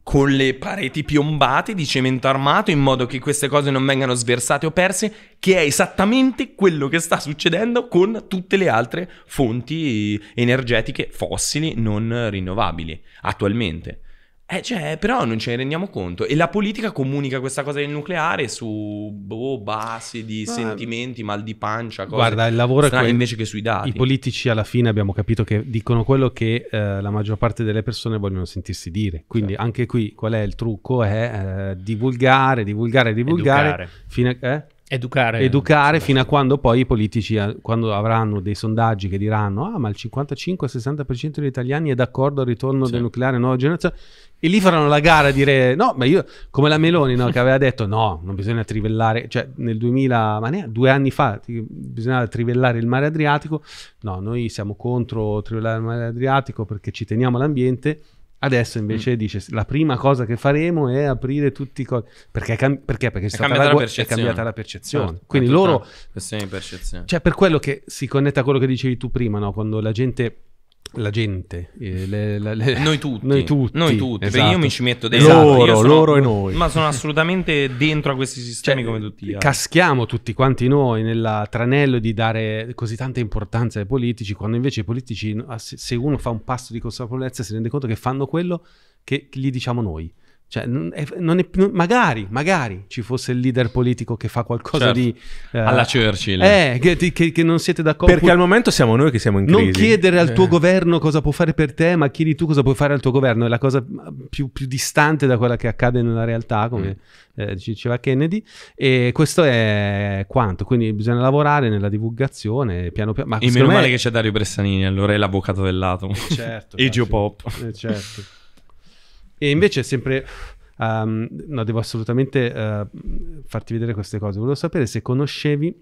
con le pareti piombate di cemento armato in modo che queste cose non vengano sversate o perse, che è esattamente quello che sta succedendo con tutte le altre fonti energetiche fossili non rinnovabili attualmente. Eh, cioè, però non ce ne rendiamo conto. E la politica comunica questa cosa del nucleare su boh, basi di Beh, sentimenti, mal di pancia, cose. Guarda, il lavoro strane, è que- invece che sui dati. I politici alla fine abbiamo capito che dicono quello che eh, la maggior parte delle persone vogliono sentirsi dire. Quindi certo. anche qui qual è il trucco? È eh, divulgare, divulgare, divulgare. Educare. Fino a, eh? Educare. Educare fino a quando poi i politici, eh, quando avranno dei sondaggi che diranno ah ma il 55-60% degli italiani è d'accordo al ritorno sì. del nucleare nuova generazione, e lì faranno la gara a dire no, ma io come la Meloni no, che aveva detto no, non bisogna trivellare, cioè nel 2000, ma ne, due anni fa bisognava trivellare il mare Adriatico, no, noi siamo contro trivellare il mare Adriatico perché ci teniamo all'ambiente, adesso invece mm. dice la prima cosa che faremo è aprire tutti i cosi, perché, cam- perché? perché è, è, cambiata gu- è, cambiata la percezione, certo, quindi loro... di percezione. Cioè per quello che si connetta a quello che dicevi tu prima, no? quando la gente la gente, eh, le, le, le... Noi, tutti, noi tutti, noi tutti, esatto. io mi esatto. ci metto dentro, loro, loro e noi, ma sono assolutamente dentro a questi sistemi cioè, come tutti gli altri. Caschiamo tutti quanti noi nel tranello di dare così tanta importanza ai politici, quando invece i politici, se uno fa un passo di consapevolezza, si rende conto che fanno quello che gli diciamo noi. Cioè, non è, non è, magari, magari ci fosse il leader politico che fa qualcosa certo. di... Eh, Alla Churchill. Eh, che, che, che, non siete d'accordo. Perché al momento siamo noi che siamo in crisi. Non chiedere al tuo eh. governo cosa può fare per te, ma chiedi tu cosa puoi fare al tuo governo. È la cosa più, più distante da quella che accade nella realtà, come mm. eh, diceva Kennedy. E questo è quanto. Quindi bisogna lavorare nella divulgazione, piano piano. Ma e meno me... male che c'è Dario Bressanini, allora è l'avvocato dell'atomo. Certo. e Geopop. Eh, certo. E invece sempre... Um, no, devo assolutamente uh, farti vedere queste cose. Volevo sapere se conoscevi,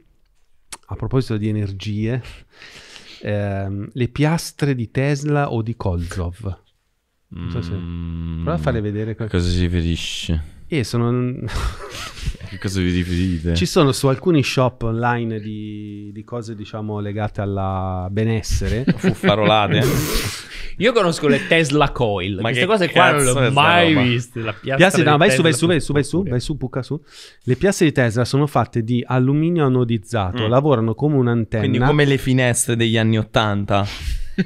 a proposito di energie, ehm, le piastre di Tesla o di Kolzov. Non so se... Mm. Prova a farle vedere. Cosa si riferisce? E sono... che cosa vi riferite? Ci sono su alcuni shop online di, di cose, diciamo, legate al benessere. Fuffarolate. Io conosco le Tesla Coil. Ma queste cose qua non le ho mai viste. La piazza piazza, no, vai su, vai su, vai su, vai su, vai su, buca su. Le piastre di Tesla sono fatte di alluminio anodizzato, mm. lavorano come un'antenna. Quindi come le finestre degli anni Ottanta.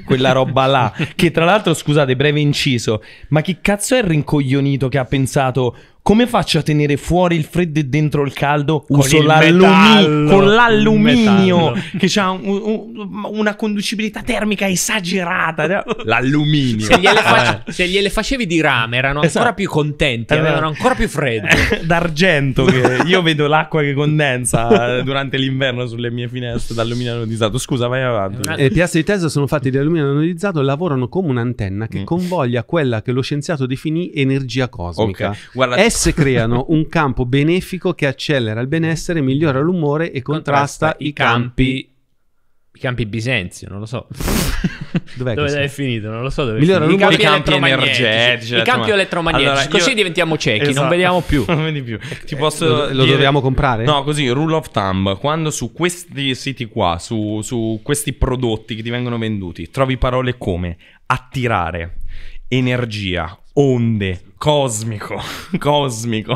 Quella roba là, che tra l'altro, scusate, breve inciso, ma chi cazzo è il rincoglionito che ha pensato come faccio a tenere fuori il freddo e dentro il caldo? Con Uso il l'allumi- con l'alluminio che ha un- un- una conducibilità termica esagerata. L'alluminio. Se gliele, fac- eh. se gliele facevi di rame erano ancora Esatto. più contenti, Allora. Eh. avevano ancora più freddo. d'argento che io vedo l'acqua che condensa durante l'inverno sulle mie finestre d'alluminio anodizzato. Scusa, vai avanti. Le eh, piastre di Tesla sono fatte di alluminio anodizzato e lavorano come un'antenna che Mm. convoglia quella che lo scienziato definì energia cosmica. Ok, guarda, Esse creano un campo benefico che accelera il benessere, migliora l'umore e contrasta, contrasta i campi... i campi Bisenzio, non lo so. Dov'è dove è finito? Non lo so dove Migliora, I campi, energetici. I campi elettromagnetici. Allora, così io... diventiamo ciechi, esatto. non vediamo più. non vedi più. Eh, posso... lo, lo dobbiamo comprare? No, così, rule of thumb. Quando su questi siti qua, su, su questi prodotti che ti vengono venduti, trovi parole come attirare, energia, onde, cosmico, cosmico,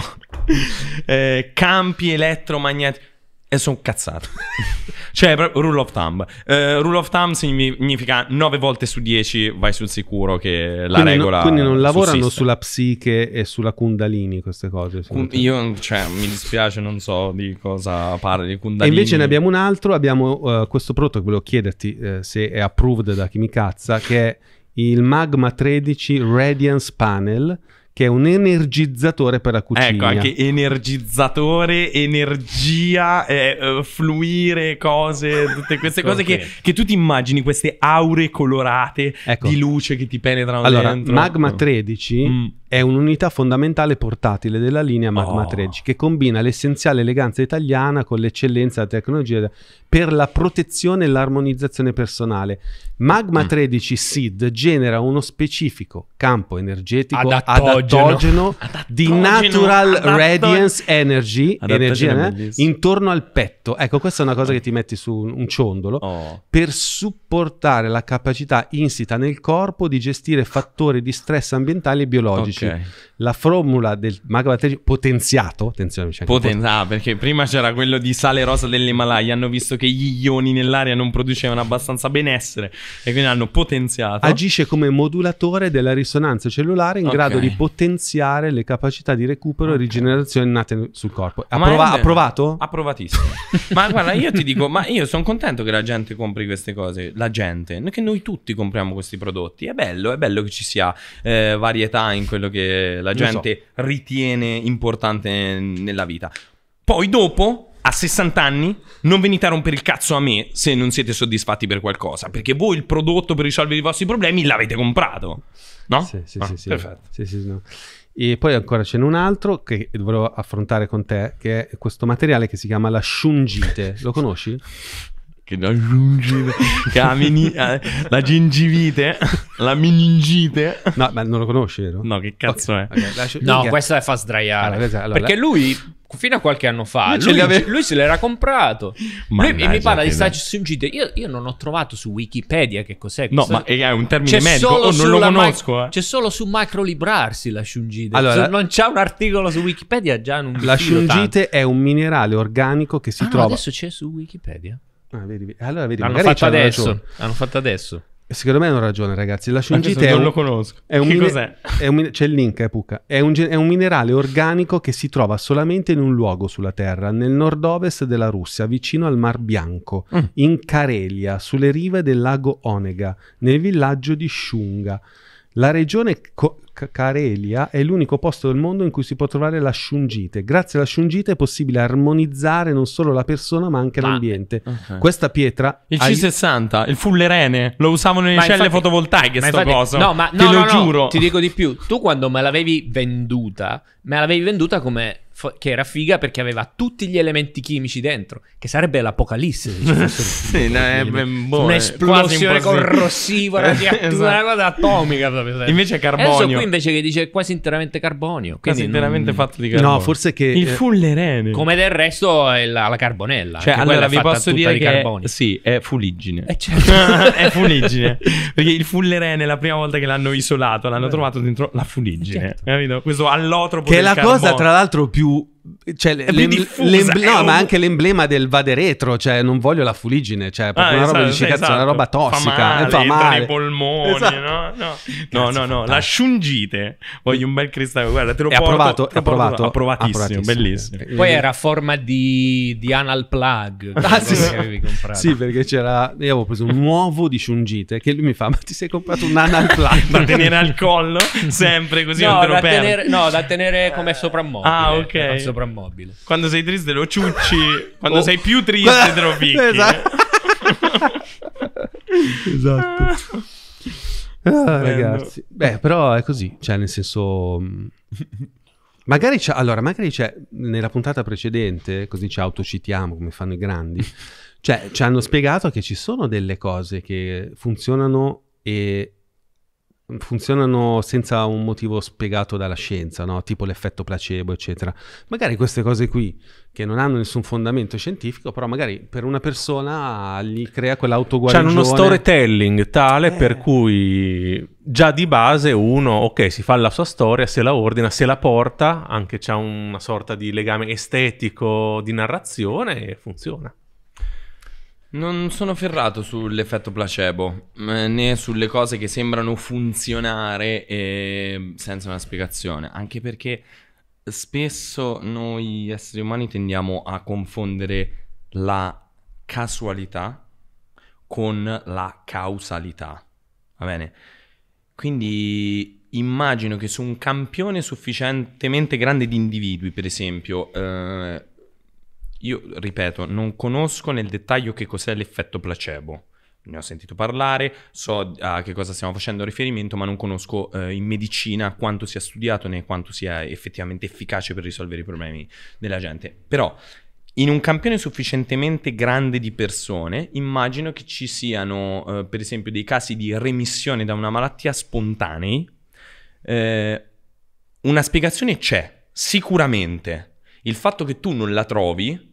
eh, campi elettromagnetici. E sono cazzato. cioè, rule of thumb. Eh, rule of thumb significa 9 volte su 10 vai sul sicuro che la quindi regola. No, quindi non lavorano sussiste. sulla psiche e sulla Kundalini queste cose. Io, cioè, mi dispiace, non so di cosa parli di Kundalini. E invece ne abbiamo un altro. Abbiamo uh, questo prodotto che volevo chiederti uh, se è approved da chi mi cazza, che è il Magma 13 Radiance Panel che è un energizzatore per la ecco, cucina. Ecco, anche energizzatore, energia, eh, eh, fluire, cose, tutte queste ecco, cose okay. che, che, tu ti immagini, queste aure colorate ecco. di luce che ti penetrano allora, dentro. Magma 13 ecco. mm è un'unità fondamentale portatile della linea Magma oh. 13 che combina l'essenziale eleganza italiana con l'eccellenza della tecnologia per la protezione e l'armonizzazione personale. Magma mm. 13 SID genera uno specifico campo energetico adattogeno, adattogeno, di Natural adattogeno. Radiance Energy, energia, eh? intorno al petto. Ecco, questa è una cosa che ti metti su un ciondolo oh. per supportare la capacità insita nel corpo di gestire fattori di stress ambientali e biologici. Okay okay. la formula del mago batterico potenziato, attenzione c'è Poten- ah, perché prima c'era quello di sale rosa dell'Himalaya, hanno visto che gli ioni nell'aria non producevano abbastanza benessere e quindi hanno potenziato. Agisce come modulatore della risonanza cellulare in okay. grado di potenziare le capacità di recupero okay. e rigenerazione nate sul corpo. Approva- approvato? Approvatissimo. ma guarda, io ti dico, ma io sono contento che la gente compri queste cose, la gente, che noi tutti compriamo questi prodotti, è bello, è bello che ci sia eh, varietà in quello quello che la gente so. ritiene importante nella vita. Poi dopo, a 60 anni, non venite a rompere il cazzo a me se non siete soddisfatti per qualcosa, perché voi il prodotto per risolvere i vostri problemi l'avete comprato. No? Sì, sì, ah, sì, sì. Perfetto. Sì, sì, no. E poi ancora c'è un altro che volevo affrontare con te, che è questo materiale che si chiama la shungite. Lo conosci? che aggiunge la, mini, eh, la gingivite, la meningite. No, ma non lo conosce, vero? No, che cazzo okay. è? Okay, no, questo è fa sdraiare. Allora, ah, allora, perché lui fino a qualche anno fa lui, cioè, lui, lui se l'era comprato lui, e mi parla di stagiungite io, io non ho trovato su wikipedia che cos'è Questo. no ma è un termine c'è medico oh, non lo conosco ma- eh. c'è solo su macrolibrarsi la shungite. allora, la... non c'è un articolo su wikipedia già non la shungite è un minerale organico che si ah, trova adesso c'è su wikipedia Ah, vedi, vedi. Allora vedi, L'hanno fatto adesso. Ragione. L'hanno fatto adesso. Secondo me hanno ragione, ragazzi. La shungite non lo conosco. È un, che mine- è un, c'è il link, eh, Pucca. È un, è un minerale organico che si trova solamente in un luogo sulla Terra, nel nord-ovest della Russia, vicino al Mar Bianco, mm. in Carelia, sulle rive del lago Onega, nel villaggio di Shunga. La regione Co- Carelia è l'unico posto del mondo in cui si può trovare la shungite. Grazie alla shungite è possibile armonizzare non solo la persona ma anche ma... Ah, l'ambiente. Okay. Questa pietra... Il C60, ai... il fullerene, lo usavano nelle celle infatti... fotovoltaiche ma sto infatti... coso. No, ma no, te no, lo no, giuro. Ti dico di più, tu quando me l'avevi venduta, me l'avevi venduta come fo- che era figa perché aveva tutti gli elementi chimici dentro, che sarebbe l'apocalisse. sì, no, è, boh, eh, un'esplosione corrosiva, esatto. una cosa atomica. Proprio, invece è carbonio. Adesso qui invece che dice quasi interamente carbonio. Quasi interamente non... fatto di carbonio. No, forse che... Il eh, fullerene. Come del resto è la, la carbonella. Cioè, allora vi posso dire di che... Carbonio. Sì, è fuliggine. Eh, certo. è fuliggine. Perché il fullerene la prima volta che l'hanno isolato, l'hanno Beh. trovato dentro la fuliggine. Certo. Capito? Questo allotropo Che è la carbonio. cosa tra l'altro più duo cioè, l'em- l'em- no, un... ma anche l'emblema del vade retro, cioè non voglio la fuligine, cioè proprio ah, una esatto, roba di esatto. una esatto. roba tossica, eh, fa male, fa male. nei polmoni, esatto. no? No, no, no, no, l'asciungite. Voglio un bel cristallo, guarda, te lo è porto. Approvato, è approvato, approvatissimo, bellissimo. Eh. Poi era a forma di, di anal plug, ah, sì, che avevi comprato. Sì, perché c'era io avevo preso un uovo di shungite che lui mi fa "Ma ti sei comprato un anal plug da tenere al collo sempre così no, non te lo da No, da tenere come soprammobile. Ah, ok soprammobile. Quando sei triste lo ciucci, quando oh. sei più triste te lo picchi. esatto. esatto. Ah, ragazzi. Beh, però è così, cioè nel senso... Mm, magari c'è, allora, magari c'è nella puntata precedente, così ci autocitiamo come fanno i grandi, cioè ci hanno spiegato che ci sono delle cose che funzionano e funzionano senza un motivo spiegato dalla scienza, no? tipo l'effetto placebo, eccetera. Magari queste cose qui, che non hanno nessun fondamento scientifico, però magari per una persona gli crea quell'autoguarigione. C'è uno storytelling tale eh. per cui già di base uno, ok, si fa la sua storia, se la ordina, se la porta, anche c'è una sorta di legame estetico, di narrazione e funziona. Non sono ferrato sull'effetto placebo, eh, né sulle cose che sembrano funzionare e... Eh, senza una spiegazione, anche perché spesso noi esseri umani tendiamo a confondere la casualità con la causalità. Va bene? Quindi immagino che su un campione sufficientemente grande di individui, per esempio, eh, io ripeto, non conosco nel dettaglio che cos'è l'effetto placebo. Ne ho sentito parlare, so ah, a che cosa stiamo facendo riferimento, ma non conosco eh, in medicina quanto sia studiato né quanto sia effettivamente efficace per risolvere i problemi della gente. Però in un campione sufficientemente grande di persone, immagino che ci siano, eh, per esempio, dei casi di remissione da una malattia spontanei. Eh, una spiegazione c'è, sicuramente. Il fatto che tu non la trovi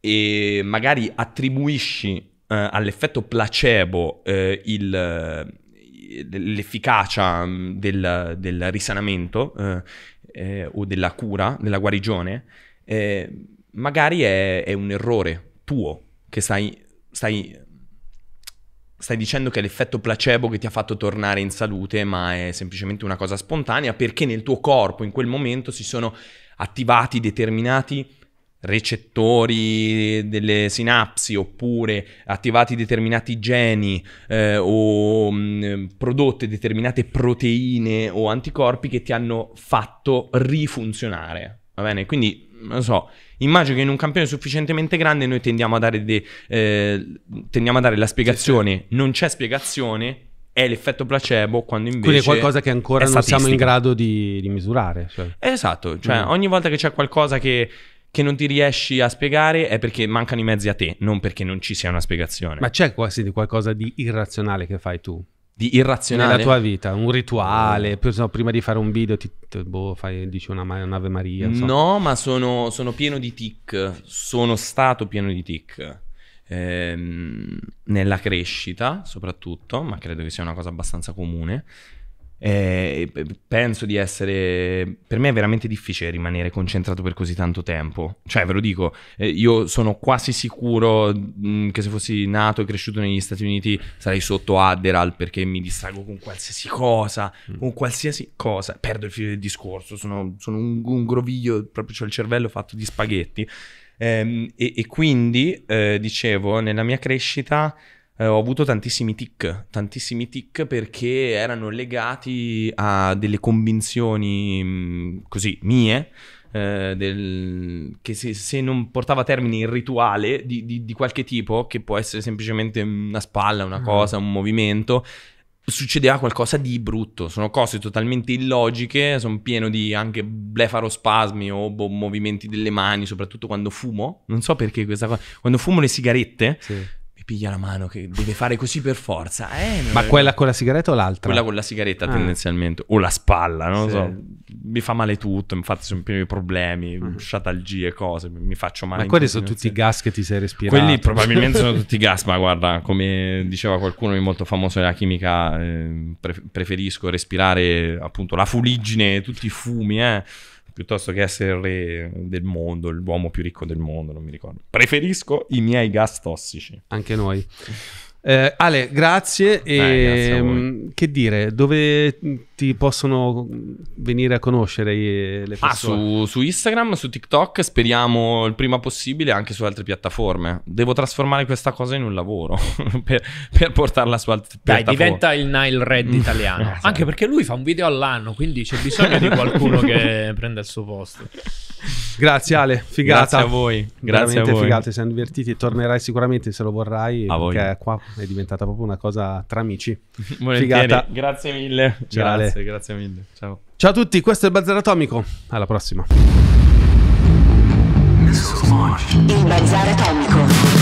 e magari attribuisci eh, all'effetto placebo eh, il, eh, l'efficacia mm, del, del risanamento eh, eh, o della cura, della guarigione, eh, magari è, è, un errore tuo che stai, stai, stai dicendo che è l'effetto placebo che ti ha fatto tornare in salute, ma è semplicemente una cosa spontanea perché nel tuo corpo in quel momento si sono attivati determinati recettori delle sinapsi oppure attivati determinati geni eh, o mh, mm, prodotte determinate proteine o anticorpi che ti hanno fatto rifunzionare. Va bene? Quindi, non so, immagino che in un campione sufficientemente grande noi tendiamo a dare, de, eh, tendiamo a dare la spiegazione, sì, sì. non c'è spiegazione, è l'effetto placebo quando invece... Quindi è qualcosa che ancora non siamo in grado di, di misurare. Cioè. Esatto, cioè mm. ogni volta che c'è qualcosa che che non ti riesci a spiegare è perché mancano i mezzi a te, non perché non ci sia una spiegazione. Ma c'è quasi qualcosa di irrazionale che fai tu? Di irrazionale? Nella tua vita, un rituale, eh. prima di fare un video ti, boh, fai, dici una, un'Ave Maria. So. No, ma sono, sono, pieno di tic, sono stato pieno di tic. Ehm, nella crescita soprattutto, ma credo che sia una cosa abbastanza comune, eh, penso di essere. Per me è veramente difficile rimanere concentrato per così tanto tempo. Cioè, ve lo dico, eh, io sono quasi sicuro mh, mm, che se fossi nato e cresciuto negli Stati Uniti sarei sotto Adderall perché mi distrago con qualsiasi cosa, mm. con qualsiasi cosa. Perdo il filo del discorso. Sono, sono un, un, groviglio, proprio ho il cervello fatto di spaghetti. Eh, e, e, quindi, eh, dicevo, nella mia crescita eh, ho avuto tantissimi tic, tantissimi tic perché erano legati a delle convinzioni mm, così mie. Eh, del, che se, se, non portava a termine il rituale di, di, di, qualche tipo, che può essere semplicemente una spalla, una mm. cosa, un movimento, succedeva qualcosa di brutto. Sono cose totalmente illogiche, sono pieno di anche blefarospasmi o boh, movimenti delle mani, soprattutto quando fumo. Non so perché questa cosa. Quando fumo le sigarette, sì piglia la mano che deve fare così per forza. Eh, Ma è... quella con la sigaretta o l'altra? Quella con la sigaretta ah. tendenzialmente, o la spalla, non sì. so. Mi fa male tutto, infatti sono pieno di problemi, mm. sciatalgie, cose, mi faccio male. Ma quelli sono tutti i gas che ti sei respirato. Quelli probabilmente sono tutti gas, ma guarda, come diceva qualcuno molto famoso nella chimica, eh, preferisco respirare appunto la fuliggine, tutti i fumi, eh piuttosto che essere il re del mondo, l'uomo più ricco del mondo, non mi ricordo. Preferisco i miei gas tossici. Anche noi. Eh, Ale, grazie. Eh, grazie ehm, che dire, dove ti possono mm, venire a conoscere eh, le ah, persone? Ah, su, su, Instagram, su TikTok, speriamo il prima possibile anche su altre piattaforme. Devo trasformare questa cosa in un lavoro per, per, portarla su altre piattaforme. Dai, diventa il Nile Red italiano. Esatto. anche perché lui fa un video all'anno, quindi c'è bisogno di qualcuno che prenda il suo posto. Grazie Ale, figata. Grazie a voi. Grazie a voi. figata, siamo divertiti. Tornerai sicuramente se lo vorrai, a perché voi. qua è diventata proprio una cosa tra amici. Volentieri. Figata. Grazie mille. Ciao, Ale. Grazie, grazie mille. Ciao. Ciao a tutti, questo è il Bazar Atomico. Alla prossima. Il Bazar Atomico.